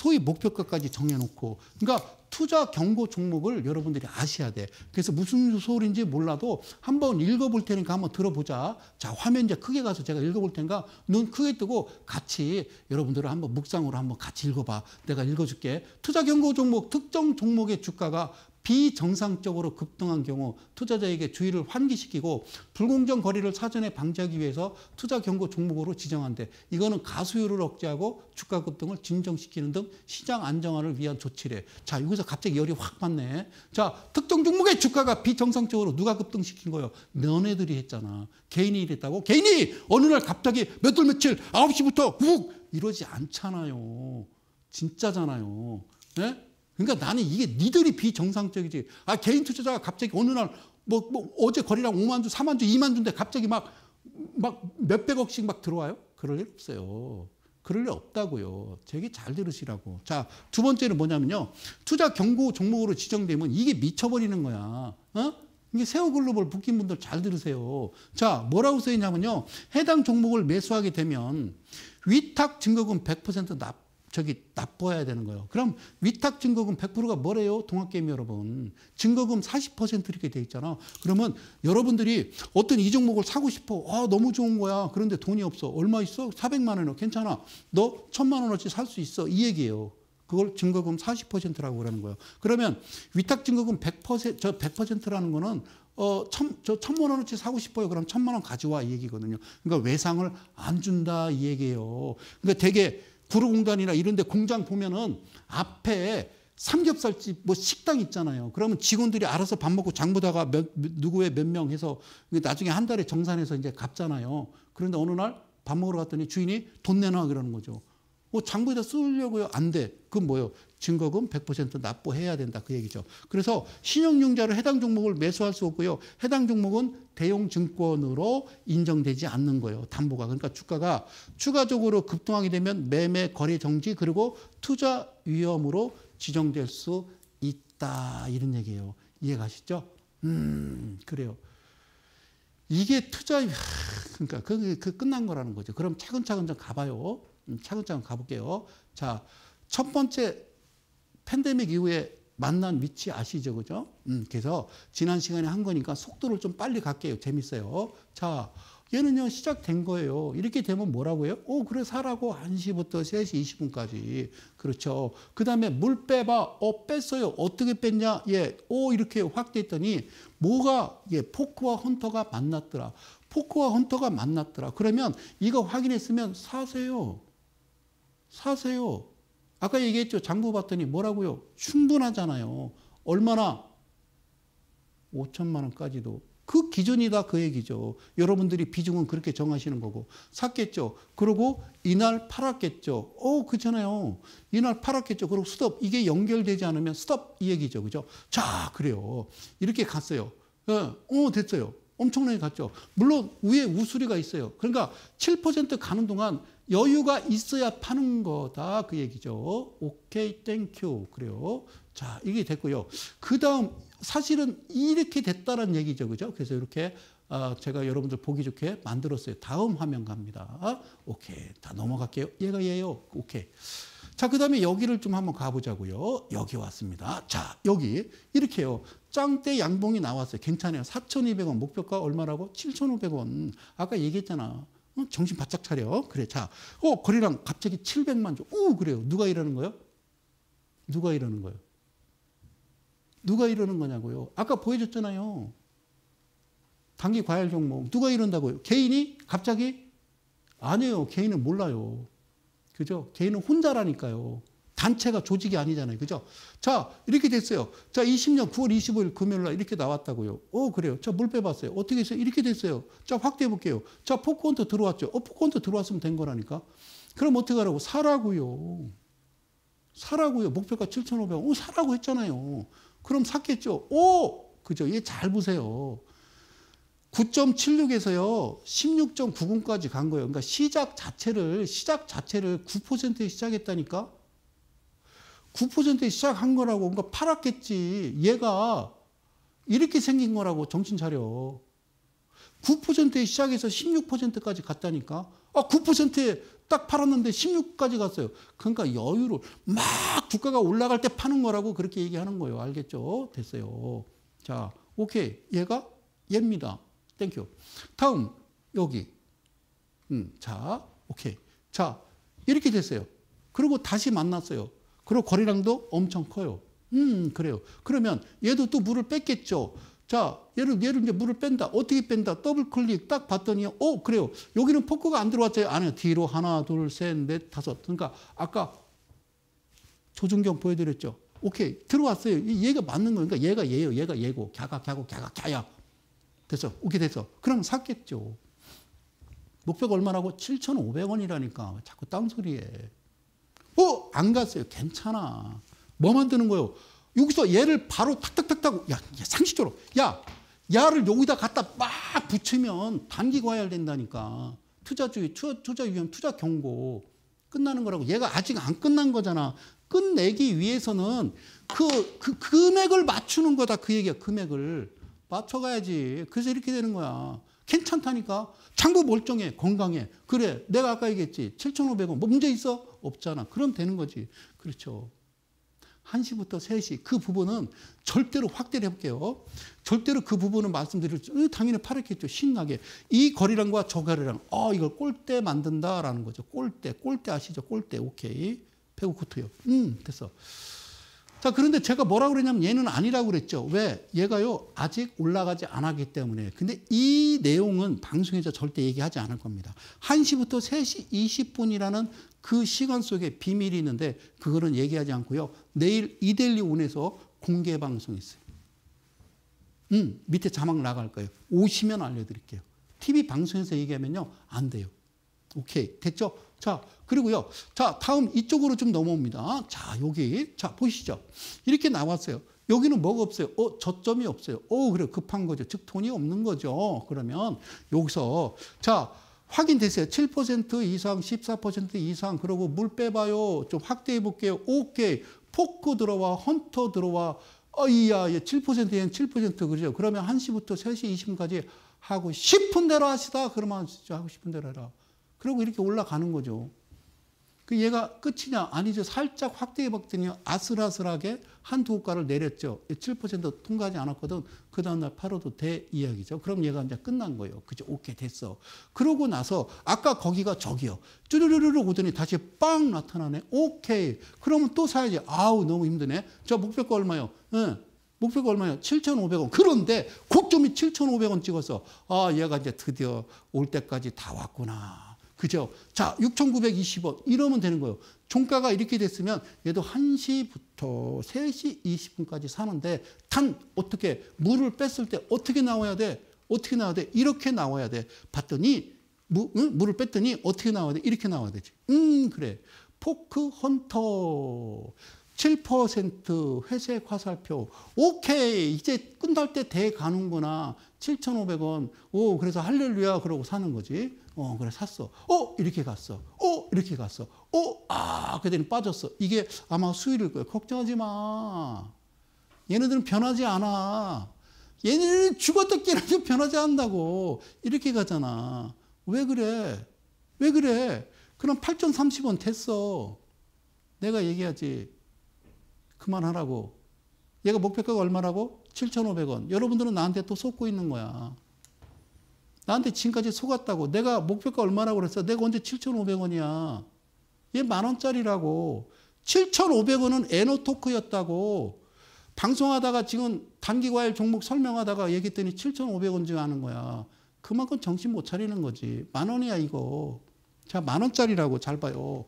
소위 목표가까지 정해놓고 그러니까 투자 경고 종목을 여러분들이 아셔야 돼. 그래서 무슨 소리인지 몰라도 한번 읽어볼 테니까 한번 들어보자. 자 화면 이제 크게 가서 제가 읽어볼 테니까 눈 크게 뜨고 같이 여러분들을 한번 묵상으로 한번 같이 읽어봐. 내가 읽어줄게. 투자 경고 종목 특정 종목의 주가가 비정상적으로 급등한 경우 투자자에게 주의를 환기시키고 불공정 거리를 사전에 방지하기 위해서 투자 경고 종목으로 지정한데 이거는 가수율을 억제하고 주가 급등을 진정시키는 등 시장 안정화를 위한 조치래. 자 여기서 갑자기 열이 확 받네. 자 특정 종목의 주가가 비정상적으로 누가 급등시킨 거예요? 너네들이 했잖아. 개인이 이랬다고? 개인이 어느 날 갑자기 몇월 며칠 9 시부터훅 이러지 않잖아요. 진짜잖아요. 네? 그러니까 나는 이게 니들이 비정상적이지. 아, 개인 투자자가 갑자기 어느 날, 뭐, 뭐 어제 거리랑 5만 주, 4만 주, 2만 주인데 갑자기 막, 막 몇백억씩 막 들어와요? 그럴 일 없어요. 그럴 일 없다고요. 제게 잘 들으시라고. 자, 두 번째는 뭐냐면요. 투자 경고 종목으로 지정되면 이게 미쳐버리는 거야. 어? 이게 세오글로벌 붙긴 분들 잘 들으세요. 자, 뭐라고 써 있냐면요. 해당 종목을 매수하게 되면 위탁 증거금 100%납 저기 납부해야 되는 거예요. 그럼 위탁 증거금 100%가 뭐래요? 동학개미 여러분. 증거금 40% 이렇게 돼 있잖아. 그러면 여러분들이 어떤 이 종목을 사고 싶어. 아, 너무 좋은 거야. 그런데 돈이 없어. 얼마 있어? 400만 원이요. 괜찮아. 너 1000만 원어치 살 수 있어. 이 얘기예요. 그걸 증거금 40%라고 그러는 거예요. 그러면 위탁 증거금 100%, 저 100%라는 거는 어, 천, 저 천만 원어치 사고 싶어요. 그럼 천만 원 가져와 이 얘기거든요. 그러니까 외상을 안 준다 이 얘기예요. 그러니까 되게 구로공단이나 이런 데 공장 보면은 앞에 삼겹살집 뭐 식당 있잖아요. 그러면 직원들이 알아서 밥 먹고 장 보다가 몇, 누구의 몇 명 해서 나중에 한 달에 정산해서 이제 갚잖아요. 그런데 어느 날 밥 먹으러 갔더니 주인이 돈 내놔 그러는 거죠. 어, 뭐 장보에다 쓰려고요? 안 돼. 그건 뭐예요? 증거금 100% 납부해야 된다 그 얘기죠. 그래서 신용융자로 해당 종목을 매수할 수 없고요. 해당 종목은 대용 증권으로 인정되지 않는 거예요. 담보가 그러니까 주가가 추가적으로 급등하게 되면 매매 거래 정지 그리고 투자 위험으로 지정될 수 있다 이런 얘기예요. 이해가시죠? 음 그래요. 이게 투자 그러니까 그게 그 끝난 거라는 거죠. 그럼 차근차근 좀 가봐요. 음, 차근차근 가볼게요. 자. 첫 번째 팬데믹 이후에 만난 위치 아시죠? 그죠? 음, 그래서 지난 시간에 한 거니까 속도를 좀 빨리 갈게요. 재밌어요. 자, 얘는요, 시작된 거예요. 이렇게 되면 뭐라고 해요? 오, 그래, 사라고 1시부터 3시 20분까지. 그렇죠. 그 다음에 물 빼봐. 어, 뺐어요. 어떻게 뺐냐? 예, 오, 이렇게 확대했더니 뭐가, 예, 포크와 헌터가 만났더라. 포크와 헌터가 만났더라. 그러면 이거 확인했으면 사세요. 사세요. 아까 얘기했죠. 장부 봤더니 뭐라고요? 충분하잖아요. 얼마나? 5천만 원까지도. 그 기준이다 그 얘기죠. 여러분들이 비중은 그렇게 정하시는 거고. 샀겠죠. 그리고 이날 팔았겠죠. 어, 그렇잖아요. 이날 팔았겠죠. 그리고 스톱. 이게 연결되지 않으면 스톱 이 얘기죠. 그죠? 자, 그래요. 이렇게 갔어요. 어, 어 됐어요. 엄청나게 갔죠. 물론 위에 우수리가 있어요. 그러니까 7% 가는 동안 여유가 있어야 파는 거다 그 얘기죠. 오케이 땡큐 그래요. 자 이게 됐고요. 그 다음 사실은 이렇게 됐다는 얘기죠. 그죠? 그래서 이렇게 아, 제가 여러분들 보기 좋게 만들었어요. 다음 화면 갑니다. 오케이 다 넘어갈게요. 얘가 얘요. 예 오케이. 자, 그 다음에 여기를 좀 한번 가보자고요. 여기 왔습니다. 자, 여기 이렇게요. 짱대 양봉이 나왔어요. 괜찮아요. 4,200원 목표가 얼마라고? 7,500원. 아까 얘기했잖아. 어, 정신 바짝 차려. 그래, 자. 어, 거리랑 갑자기 700만 줘. 오, 그래요. 누가 이러는 거요 누가 이러는 거요 누가 이러는 거냐고요. 아까 보여줬잖아요. 단기 과열 종목. 누가 이런다고요? 개인이 갑자기? 아니에요. 개인은 몰라요. 그죠? 개인은 혼자라니까요. 단체가 조직이 아니잖아요. 그죠? 자, 이렇게 됐어요. 자, 20년 9월 25일 금요일 날 이렇게 나왔다고요. 어, 그래요. 자, 물 빼봤어요. 어떻게 했어요? 이렇게 됐어요. 자, 확대해 볼게요. 자, 포크온트 들어왔죠. 어, 포크온트 들어왔으면 된 거라니까. 그럼 어떻게 하라고? 사라고요. 사라고요. 목표가 7,500원. 어, 사라고 했잖아요. 그럼 샀겠죠. 오! 그죠? 얘 잘 보세요. 9.76에서요, 16.90까지 간 거예요. 그러니까 시작 자체를, 시작 자체를 9%에 시작했다니까? 9%에 시작한 거라고 뭔가 팔았겠지. 얘가 이렇게 생긴 거라고 정신 차려. 9%에 시작해서 16%까지 갔다니까. 아, 9%에 딱 팔았는데 16까지 갔어요. 그러니까 여유를 막국가가 올라갈 때 파는 거라고 그렇게 얘기하는 거예요. 알겠죠? 됐어요. 자, 오케이. 얘가 얘입니다. 땡큐. 다음 여기. 음, 자, 오케이. 자, 이렇게 됐어요. 그리고 다시 만났어요. 그리고 거리랑도 엄청 커요. 음, 그래요. 그러면 얘도 또 물을 뺐겠죠. 자, 얘를, 얘를 이제 물을 뺀다. 어떻게 뺀다? 더블 클릭 딱 봤더니, 어, 그래요. 여기는 포크가 안 들어왔죠. 아니요. 뒤로 하나, 둘, 셋, 넷, 다섯. 그러니까 아까 조준경 보여드렸죠. 오케이. 들어왔어요. 얘가 맞는 거니까 그러니까 얘가 얘예요. 얘가 얘고. 갸가, 갸고, 갸가, 갸야. 됐어. 오케이, 됐어. 그럼 샀겠죠. 목표가 얼마라고? 7,500원이라니까. 자꾸 딴소리해. 어, 안 갔어요. 괜찮아. 뭐 만드는 거예요? 여기서 얘를 바로 탁탁탁탁, 야, 야 상식적으로. 야, 야를 여기다 갖다 막 붙이면 단기 과열 된다니까. 투자주의, 투자, 투자 위험, 투자 경고. 끝나는 거라고. 얘가 아직 안 끝난 거잖아. 끝내기 위해서는 그, 그 금액을 맞추는 거다. 그 얘기야. 금액을. 맞춰가야지. 그래서 이렇게 되는 거야. 괜찮다니까. 창고 멀쩡해. 건강해. 그래. 내가 아까 얘기했지. 7,500원. 뭐 문제 있어? 없잖아. 그럼 되는 거지. 그렇죠. 1시부터 3시 그 부분은 절대로 확대를 해볼게요. 절대로 그 부분은 말씀드릴 줄 어, 당연히 파랗겠죠. 신나게. 이 거리랑과 저 거리랑 어 이걸 꼴대 만든다라는 거죠. 꼴대. 꼴대 아시죠? 꼴대. 오케이. 배구 코트요. 음 됐어. 자, 그런데 제가 뭐라고 그랬냐면 얘는 아니라고 그랬죠. 왜? 얘가요, 아직 올라가지 않았기 때문에. 근데 이 내용은 방송에서 절대 얘기하지 않을 겁니다. 1시부터 3시 20분이라는 그 시간 속에 비밀이 있는데 그거는 얘기하지 않고요. 내일 이델리 온에서 공개 방송이 있어요. 음, 밑에 자막 나갈 거예요. 오시면 알려드릴게요. TV 방송에서 얘기하면요. 안 돼요. 오케이. 됐죠? 자, 그리고요. 자, 다음 이쪽으로 좀 넘어옵니다. 자, 여기. 자, 보시죠. 이렇게 나왔어요. 여기는 뭐가 없어요? 어, 저점이 없어요. 어, 그래. 급한 거죠. 즉, 돈이 없는 거죠. 그러면 여기서, 자, 확인됐어요7% 이상, 14% 이상, 그러고 물 빼봐요. 좀 확대해 볼게요. 오케이. 포크 들어와, 헌터 들어와. 어이야, 예, 7에7%그죠 그러면 1시부터 3시 20분까지 하고 싶은 대로 하시다. 그러면 진짜 하고 싶은 대로 하라 그리고 이렇게 올라가는 거죠. 그 얘가 끝이냐? 아니죠. 살짝 확대해 봤더니 아슬아슬하게 한 두 호가를 내렸죠. 7% 통과하지 않았거든. 그 다음날 팔아도 돼? 이야기죠. 그럼 얘가 이제 끝난 거예요. 그죠? 오케이, 됐어. 그러고 나서 아까 거기가 저기요. 쭈르르르 오더니 다시 빵 나타나네. 오케이. 그러면 또 사야지. 아우, 너무 힘드네. 저 목표가 얼마요? 응. 목표가 얼마예요? 7,500원. 그런데 곡점이 7,500원 찍어서 아, 얘가 이제 드디어 올 때까지 다 왔구나. 그죠? 자, 6,920원. 이러면 되는 거예요. 종가가 이렇게 됐으면 얘도 1시부터 3시 20분까지 사는데 단 어떻게 물을 뺐을 때 어떻게 나와야 돼? 어떻게 나와야 돼? 이렇게 나와야 돼. 봤더니 무, 응? 물을 뺐더니 어떻게 나와야 돼? 이렇게 나와야 되지. 음, 그래. 포크 헌터. 7% 회색 화살표. 오케이. 이제 끝날 때 대 가는구나. 7,500원. 오, 그래서 할렐루야. 그러고 사는 거지. 어, 그래 샀어. 어, 이렇게 갔어. 어, 이렇게 갔어. 어, 아, 그랬더니 빠졌어. 이게 아마 수일일 거예요. 걱정하지 마. 얘네들은 변하지 않아. 얘네들은 죽었다 깨어나도 변하지 않는다고. 이렇게 가잖아. 왜 그래? 왜 그래? 그럼 8,030원 됐어. 내가 얘기하지. 그만하라고. 얘가 목표가가 얼마라고? 7,500원. 여러분들은 나한테 또 속고 있는 거야. 나한테 지금까지 속았다고. 내가 목표가 얼마라고 그랬어? 내가 언제 7,500원이야. 얘 만원짜리라고. 7,500원은 에노토크였다고. 방송하다가 지금 단기과일 종목 설명하다가 얘기했더니 7,500원 줄 아는 거야. 그만큼 정신 못 차리는 거지. 만 원이야, 이거. 자, 만 원짜리라고 잘 봐요.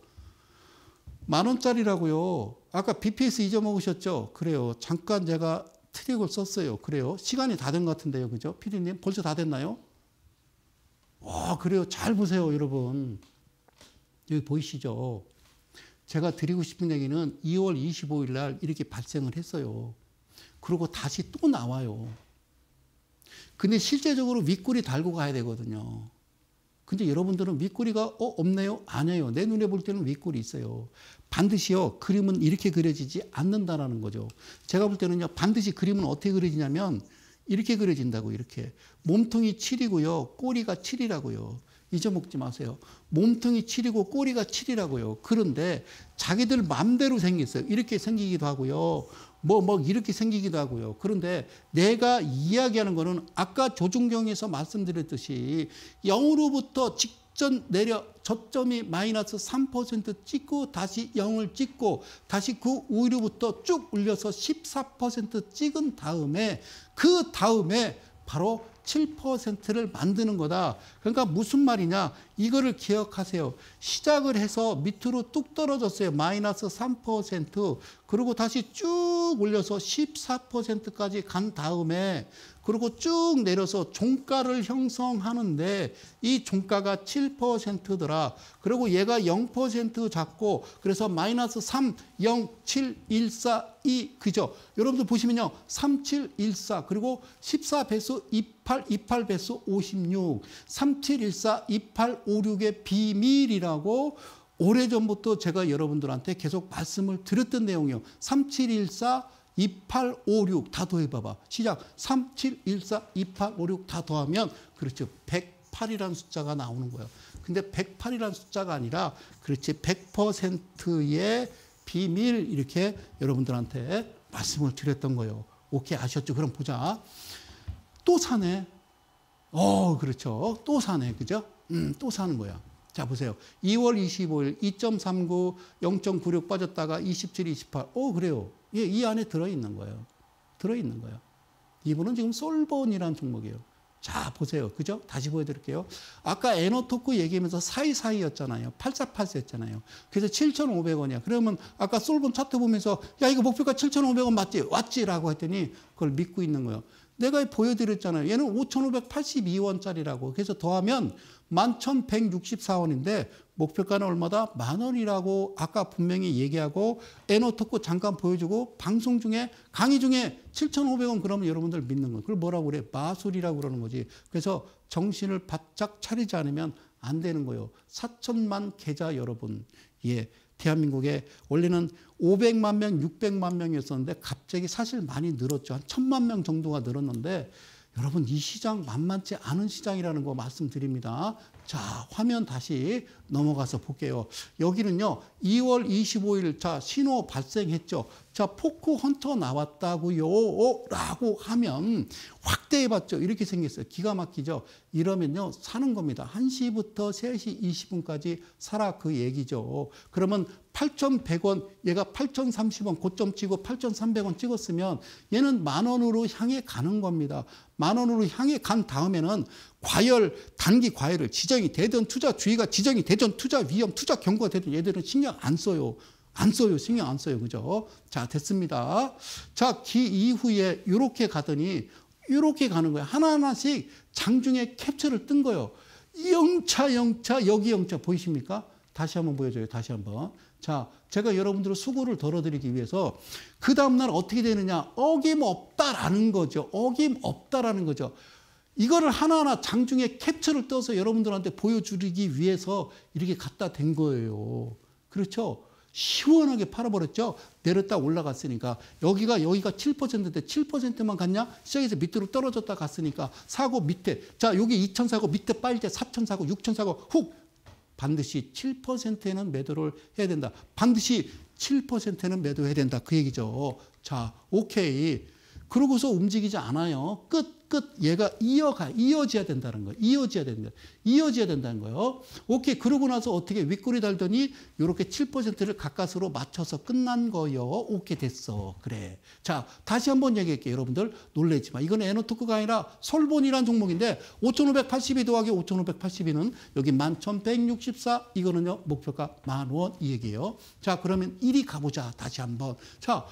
만 원짜리라고요. 아까 BPS 잊어먹으셨죠? 그래요. 잠깐 제가 트릭을 썼어요. 그래요. 시간이 다 된 것 같은데요. 그죠? 피디님, 벌써 다 됐나요? 어, 그래요. 잘 보세요, 여러분. 여기 보이시죠? 제가 드리고 싶은 얘기는 2월 25일 날 이렇게 발생을 했어요. 그리고 다시 또 나와요. 근데 실제적으로 윗꼬리 달고 가야 되거든요. 근데 여러분들은 윗꼬리가 어, 없네요? 아니에요. 내 눈에 볼 때는 윗꼬리 있어요. 반드시요. 그림은 이렇게 그려지지 않는다라는 거죠. 제가 볼 때는요. 반드시 그림은 어떻게 그려지냐면 이렇게 그려진다고 이렇게 몸통이 7이고요. 꼬리가 7이라고요. 잊어먹지 마세요. 몸통이 7이고 꼬리가 7이라고요. 그런데 자기들 맘대로 생겼어요. 이렇게 생기기도 하고요. 뭐, 뭐, 이렇게 생기기도 하고요. 그런데 내가 이야기하는 거는 아까 조중경에서 말씀드렸듯이 영으로부터 직 저점 내려 저점이 마이너스 3% 찍고 다시 0을 찍고 다시 그 위로부터 쭉 올려서 14% 찍은 다음에 그 다음에 바로 7%를 만드는 거다. 그러니까 무슨 말이냐? 이거를 기억하세요. 시작을 해서 밑으로 뚝 떨어졌어요. 마이너스 3%. 그리고 다시 쭉 올려서 14%까지 간 다음에 그리고 쭉 내려서 종가를 형성하는데 이 종가가 7%더라. 그리고 얘가 0% 잡고 그래서 마이너스 3, 0, 7, 1, 4, 2 그죠? 여러분들 보시면요. 3, 7, 1, 4 그리고 14배수 2 28, 8배수 56, 3714, 2856의 비밀이라고 오래전부터 제가 여러분들한테 계속 말씀을 드렸던 내용이요. 3714, 2856 다 더해봐봐. 시작. 3714, 2856 다 더하면 그렇죠. 108이라는 숫자가 나오는 거예요. 근데 108이라는 숫자가 아니라 그렇지 100%의 비밀 이렇게 여러분들한테 말씀을 드렸던 거예요. 오케이 아셨죠? 그럼 보자. 또 사네. 어, 그렇죠. 또 사네. 그죠? 음, 또 사는 거야. 자, 보세요. 2월 25일 2.39, 0.96 빠졌다가 27, 28. 어, 그래요. 예, 이 안에 들어있는 거예요. 들어있는 거예요. 이분은 지금 솔본이라는 종목이에요. 자, 보세요. 그죠? 다시 보여드릴게요. 아까 에너토크 얘기하면서 사이사이였잖아요. 848였잖아요. 그래서 7,500원이야. 그러면 아까 솔본 차트 보면서 야, 이거 목표가 7,500원 맞지? 왔지라고 했더니 그걸 믿고 있는 거예요. 내가 보여드렸잖아요. 얘는 5,582원짜리라고. 그래서 더하면 11,164원인데 목표가는 얼마다? 만 원이라고 아까 분명히 얘기하고 에너 토크 잠깐 보여주고 방송 중에 강의 중에 7,500원 그러면 여러분들 믿는 거. 예요 그걸 뭐라고 그래? 마술이라고 그러는 거지. 그래서 정신을 바짝 차리지 않으면 안 되는 거예요. 4천만 계좌 여러분. 예. 대한민국에 원래는 500만 명, 600만 명이었었는데 갑자기 사실 많이 늘었죠. 한 1000만 명 정도가 늘었는데 여러분 이 시장 만만치 않은 시장이라는 거 말씀드립니다. 자, 화면 다시 넘어가서 볼게요. 여기는요, 2월 25일, 자, 신호 발생했죠. 자, 포크 헌터 나왔다고요. 어, 라고 하면 확대해봤죠. 이렇게 생겼어요. 기가 막히죠. 이러면요, 사는 겁니다. 1시부터 3시 20분까지 사라 그 얘기죠. 그러면 8,100원, 얘가 8,030원 고점 찍고 8,300원 찍었으면 얘는 만 원으로 향해 가는 겁니다. 만 원으로 향해 간 다음에는 과열, 단기 과열을 지정이 되든 투자 주의가 지정이 되든 투자 위험, 투자 경고가 되든 얘들은 신경 안 써요. 안 써요. 신경 안 써요. 그죠? 자, 됐습니다. 자, 기 이후에 이렇게 가더니 이렇게 가는 거예요. 하나하나씩 장중에 캡처를 뜬 거예요. 영차, 영차, 여기 영차 보이십니까? 다시 한번 보여줘요. 다시 한번. 자, 제가 여러분들의 수고를 덜어드리기 위해서 그 다음날 어떻게 되느냐? 어김없다라는 거죠. 어김없다라는 거죠. 이거를 하나하나 장중에 캡처를 떠서 여러분들한테 보여주기 위해서 이렇게 갖다 댄 거예요. 그렇죠? 시원하게 팔아버렸죠? 내렸다 올라갔으니까. 여기가, 여기가 7%인데 7%만 갔냐? 시작에서 밑으로 떨어졌다 갔으니까. 사고 밑에. 자, 여기 2 0 0 사고, 밑에 빨대 4 0 0 사고, 6 0 0 사고, 훅! 반드시 7%에는 매도를 해야 된다. 반드시 7%에는 매도해야 된다. 그 얘기죠. 자, 오케이. 그러고서 움직이지 않아요. 끝! 끝 얘가 이어가 이어져야 된다는 거예요. 이어져야 된다. 이어져야 된다는 거예요. 오케이 그러고 나서 어떻게 윗꼬리 달더니 이렇게 7%를 가까스로 맞춰서 끝난 거요. 예 오케이 됐어. 그래. 자 다시 한번 얘기할게요. 여러분들 놀래지 마. 이건 에너토크가 아니라 솔본이란 종목인데 5,582 더하기 5,582는 여기 11,164 이거는요 목표가 만 원 이 얘기예요. 자 그러면 1위 가보자 다시 한번. 자.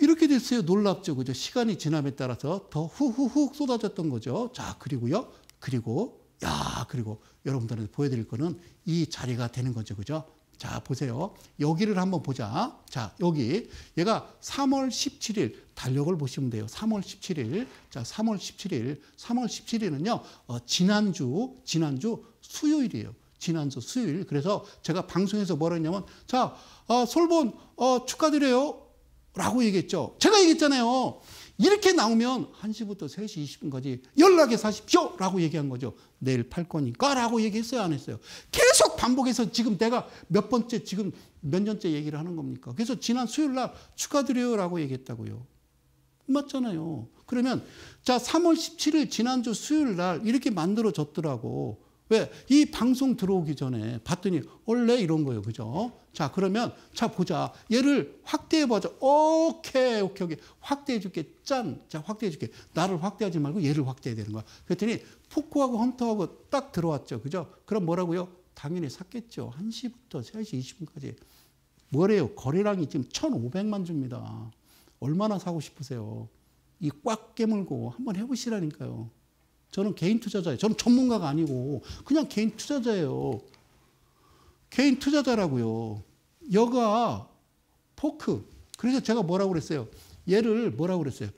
이렇게 됐어요. 놀랍죠. 그죠? 시간이 지남에 따라서 더 후후훅 쏟아졌던 거죠. 자, 그리고요. 그리고, 야, 그리고 여러분들한테 보여드릴 거는 이 자리가 되는 거죠. 그죠? 자, 보세요. 여기를 한번 보자. 자, 여기. 얘가 3월 17일. 달력을 보시면 돼요. 3월 17일. 자, 3월 17일. 3월 17일은요, 어, 지난주, 지난주 수요일이에요. 지난주 수요일. 그래서 제가 방송에서 뭐라 했냐면, 자, 어, 솔본, 어, 축하드려요. 라고 얘기했죠. 제가 얘기했잖아요. 이렇게 나오면 1시부터 3시 20분까지 연락해서 하십시오. 라고 얘기한 거죠. 내일 팔 거니까. 라고 얘기했어요. 안 했어요. 계속 반복해서 지금 내가 몇 번째, 지금 몇 년째 얘기를 하는 겁니까? 그래서 지난 수요일 날 축하드려요. 라고 얘기했다고요. 맞잖아요. 그러면 자, 3월 17일 지난주 수요일 날 이렇게 만들어졌더라고. 왜? 이 방송 들어오기 전에 봤더니 원래 이런 거예요. 그죠? 자, 그러면 자, 보자. 얘를 확대해 보자. 오케이, 오케이, 오케이. 확대해 줄게. 짠. 자, 확대해 줄게. 나를 확대하지 말고 얘를 확대해야 되는 거야. 그랬더니 포코하고 헌터하고 딱 들어왔죠. 그죠? 그럼 뭐라고요? 당연히 샀겠죠. 1시부터 3시 20분까지. 뭐래요? 거래량이 지금 1,500만 줍니다. 얼마나 사고 싶으세요? 이 꽉 깨물고 한번 해보시라니까요. 저는 개인 투자자예요. 저는 전문가가 아니고 그냥 개인 투자자예요. 개인 투자자라고요. 여가 포크. 그래서 제가 뭐라고 그랬어요? 얘를 뭐라고 그랬어요?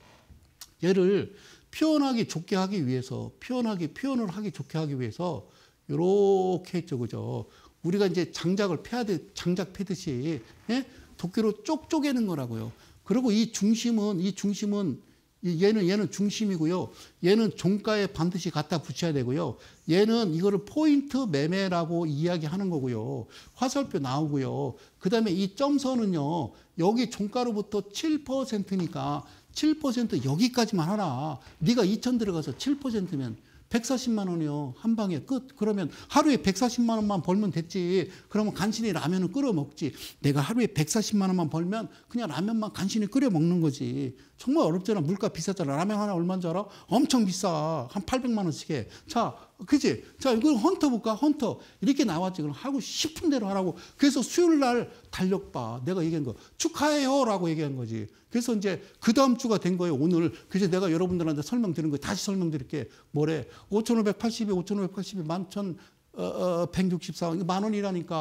얘를 표현하기 좋게 하기 위해서 표현하기 표현을 하기 좋게 하기 위해서 이렇게 했죠, 그죠? 우리가 이제 장작을 패듯 장작 패듯이 예? 도끼로 쪽쪼개는 거라고요. 그리고 이 중심은 이 중심은 얘는 얘는 중심이고요. 얘는 종가에 반드시 갖다 붙여야 되고요. 얘는 이거를 포인트 매매라고 이야기하는 거고요. 화살표 나오고요. 그다음에 이 점선은요. 여기 종가로부터 7%니까 7% 여기까지만 하라. 네가 2천 들어가서 7%면 140만 원이요. 한 방에 끝. 그러면 하루에 140만 원만 벌면 됐지. 그러면 간신히 라면을 끓여 먹지. 내가 하루에 140만 원만 벌면 그냥 라면만 간신히 끓여 먹는 거지. 정말 어렵잖아. 물가 비싸잖아. 라면 하나 얼마인 줄 알아? 엄청 비싸. 한 800만 원씩 해. 자, 그치 자, 이걸 헌터 볼까? 헌터. 이렇게 나왔지. 그럼 하고 싶은 대로 하라고. 그래서 수요일 날 달력봐. 내가 얘기한 거. 축하해요. 라고 얘기한 거지. 그래서 이제 그 다음 주가 된 거예요. 오늘. 그래서 내가 여러분들한테 설명드린 거 다시 설명드릴게. 뭐래? 5,580에 5,580에 11,000. 어, 어, 164원, 만 원이라니까.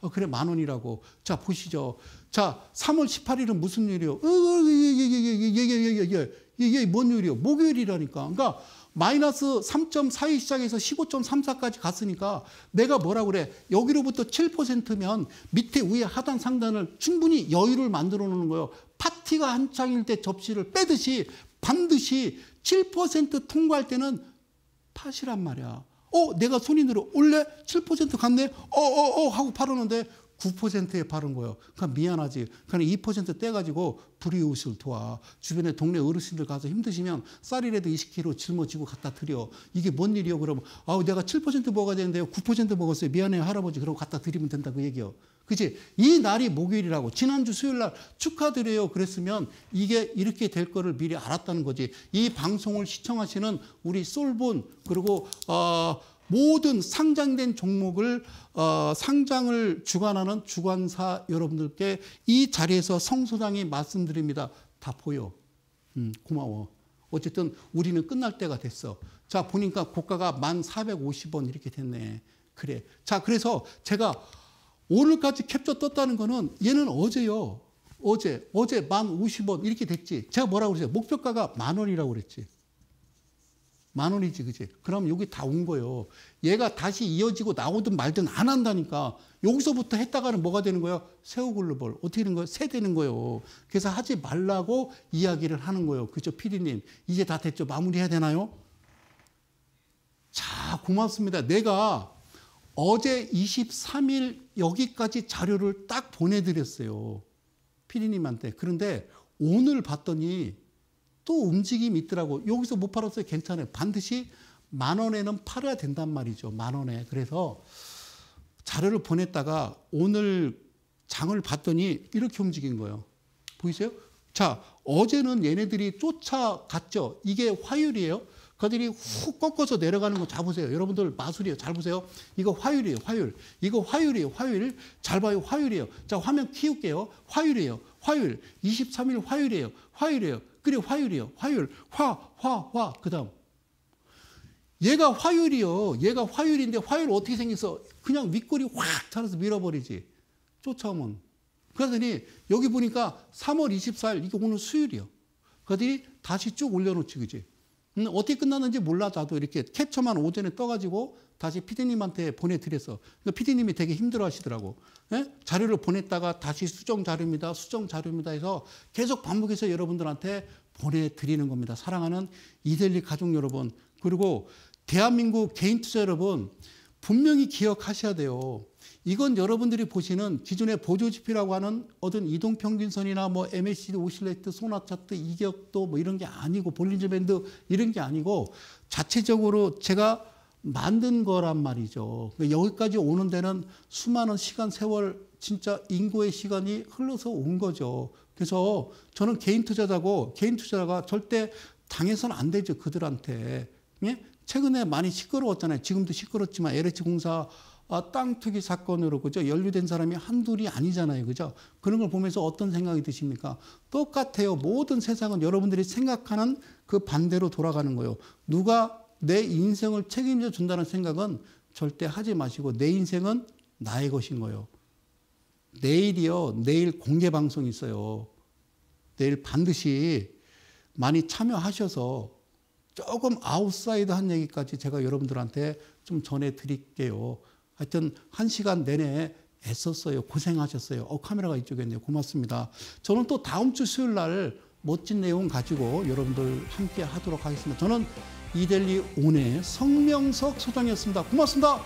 어, 그래, 만 원이라고. 자, 보시죠. 자, 3월 18일은 무슨 일이요? 이게, 이게, 이게, 이게, 이게, 이게, 이게, 이게 뭔 일이요? 목요일이라니까. 그러니까 마이너스 3 4의시작에서 15.34까지 갔으니까 내가 뭐라 그래. 여기로부터 7%면 밑에 위에 하단 상단을 충분히 여유를 만들어 놓는 거예요. 파티가 한창일 때 접시를 빼듯이 반드시 7% 통과할 때는 팥이란 말이야. 어, 내가 손이 들어. 올래7% 갔네? 어, 어, 어 하고 팔았는데 9%에 바른 거예요. 그러니까 미안하지. 그러니까 2% 떼가지고 불이웃을 도와. 주변에 동네 어르신들 가서 힘드시면 쌀이라도 20kg 짊어지고 갖다 드려. 이게 뭔 일이요? 그러면 아우 내가 7% 먹어야 되는데요. 9% 먹었어요. 미안해요 할아버지. 그러고 갖다 드리면 된다 그 얘기요. 그치? 이 날이 목요일이라고. 지난주 수요일 날 축하드려요. 그랬으면 이게 이렇게 될 거를 미리 알았다는 거지. 이 방송을 시청하시는 우리 솔본, 그리고, 어, 모든 상장된 종목을 어, 상장을 주관하는 주관사 여러분들께 이 자리에서 성 소장이 말씀드립니다. 다 보여. 음, 고마워. 어쨌든 우리는 끝날 때가 됐어. 자 보니까 고가가 1,450원 이렇게 됐네. 그래. 자 그래서 제가 오늘까지 캡처 떴다는 거는 얘는 어제요. 어제 어제 1,050원 이렇게 됐지. 제가 뭐라고 그랬어요? 목표가가 만 원이라고 그랬지. 만 원이지, 그지? 그럼 여기 다 온 거예요. 얘가 다시 이어지고 나오든 말든 안 한다니까. 여기서부터 했다가는 뭐가 되는 거예요? 새우 글로벌 어떻게 되는 거예요? 새 되는 거예요. 그래서 하지 말라고 이야기를 하는 거예요. 그죠? 피디님. 이제 다 됐죠? 마무리해야 되나요? 자, 고맙습니다. 내가 어제 23일 여기까지 자료를 딱 보내드렸어요. 피디님한테. 그런데 오늘 봤더니 또 움직임이 있더라고. 여기서 못 팔았어요. 괜찮아요. 반드시 만 원에는 팔아야 된단 말이죠. 만 원에. 그래서 자료를 보냈다가 오늘 장을 봤더니 이렇게 움직인 거예요. 보이세요? 자, 어제는 얘네들이 쫓아갔죠. 이게 화율이에요. 그들이 훅 꺾어서 내려가는 거 잡으세요. 여러분들 마술이에요. 잘 보세요. 이거 화율이에요. 화율. 이거 화율이에요. 화율. 잘 봐요. 화율이에요. 자, 화면 키울게요. 화율이에요. 화율. 23일 화율이에요. 화율이에요. 그래 화율이요. 화율. 화, 화, 화. 그다음. 얘가 화율이요. 얘가 화율인데 화율 어떻게 생겼어? 그냥 윗골이 확 자라서 밀어버리지. 쫓아오면. 그러더니 여기 보니까 3월 24일 이게 오늘 수요일이요. 그러더니 다시 쭉 올려놓지 그지? 음, 어떻게 끝났는지 몰라 나도 이렇게 캡처만 오전에 떠가지고 다시 피디님한테 보내드렸어. 그러니까 피디님이 되게 힘들어하시더라고. 예? 자료를 보냈다가 다시 수정 자료입니다. 수정 자료입니다 해서 계속 반복해서 여러분들한테 보내드리는 겁니다. 사랑하는 이델리 가족 여러분 그리고 대한민국 개인 투자 여러분 분명히 기억하셔야 돼요. 이건 여러분들이 보시는 기존의 보조지표라고 하는 어떤 이동평균선이나 뭐 MACD 오실레트, 소나차트, 이격도 뭐 이런 게 아니고 볼린저 밴드 이런 게 아니고 자체적으로 제가 만든 거란 말이죠. 그러니까 여기까지 오는 데는 수많은 시간, 세월, 진짜 인고의 시간이 흘러서 온 거죠. 그래서 저는 개인 투자자고 개인 투자자가 절대 당해서는 안 되죠. 그들한테. 예? 최근에 많이 시끄러웠잖아요. 지금도 시끄럽지만 LH 공사 아, 땅 투기 사건으로 그죠 연루된 사람이 한둘이 아니잖아요, 그죠? 그런 걸 보면서 어떤 생각이 드십니까? 똑같아요. 모든 세상은 여러분들이 생각하는 그 반대로 돌아가는 거예요. 누가 내 인생을 책임져 준다는 생각은 절대 하지 마시고 내 인생은 나의 것인 거예요. 내일이요. 내일 공개 방송 있어요. 내일 반드시 많이 참여하셔서 조금 아웃사이드한 얘기까지 제가 여러분들한테 좀 전해드릴게요. 하여튼 한 시간 내내 애썼어요. 고생하셨어요. 어, 카메라가 이쪽에 있네요. 고맙습니다. 저는 또 다음 주 수요일 날 멋진 내용 가지고 여러분들 함께 하도록 하겠습니다. 저는 이델리 온의 성명석 소장이었습니다. 고맙습니다.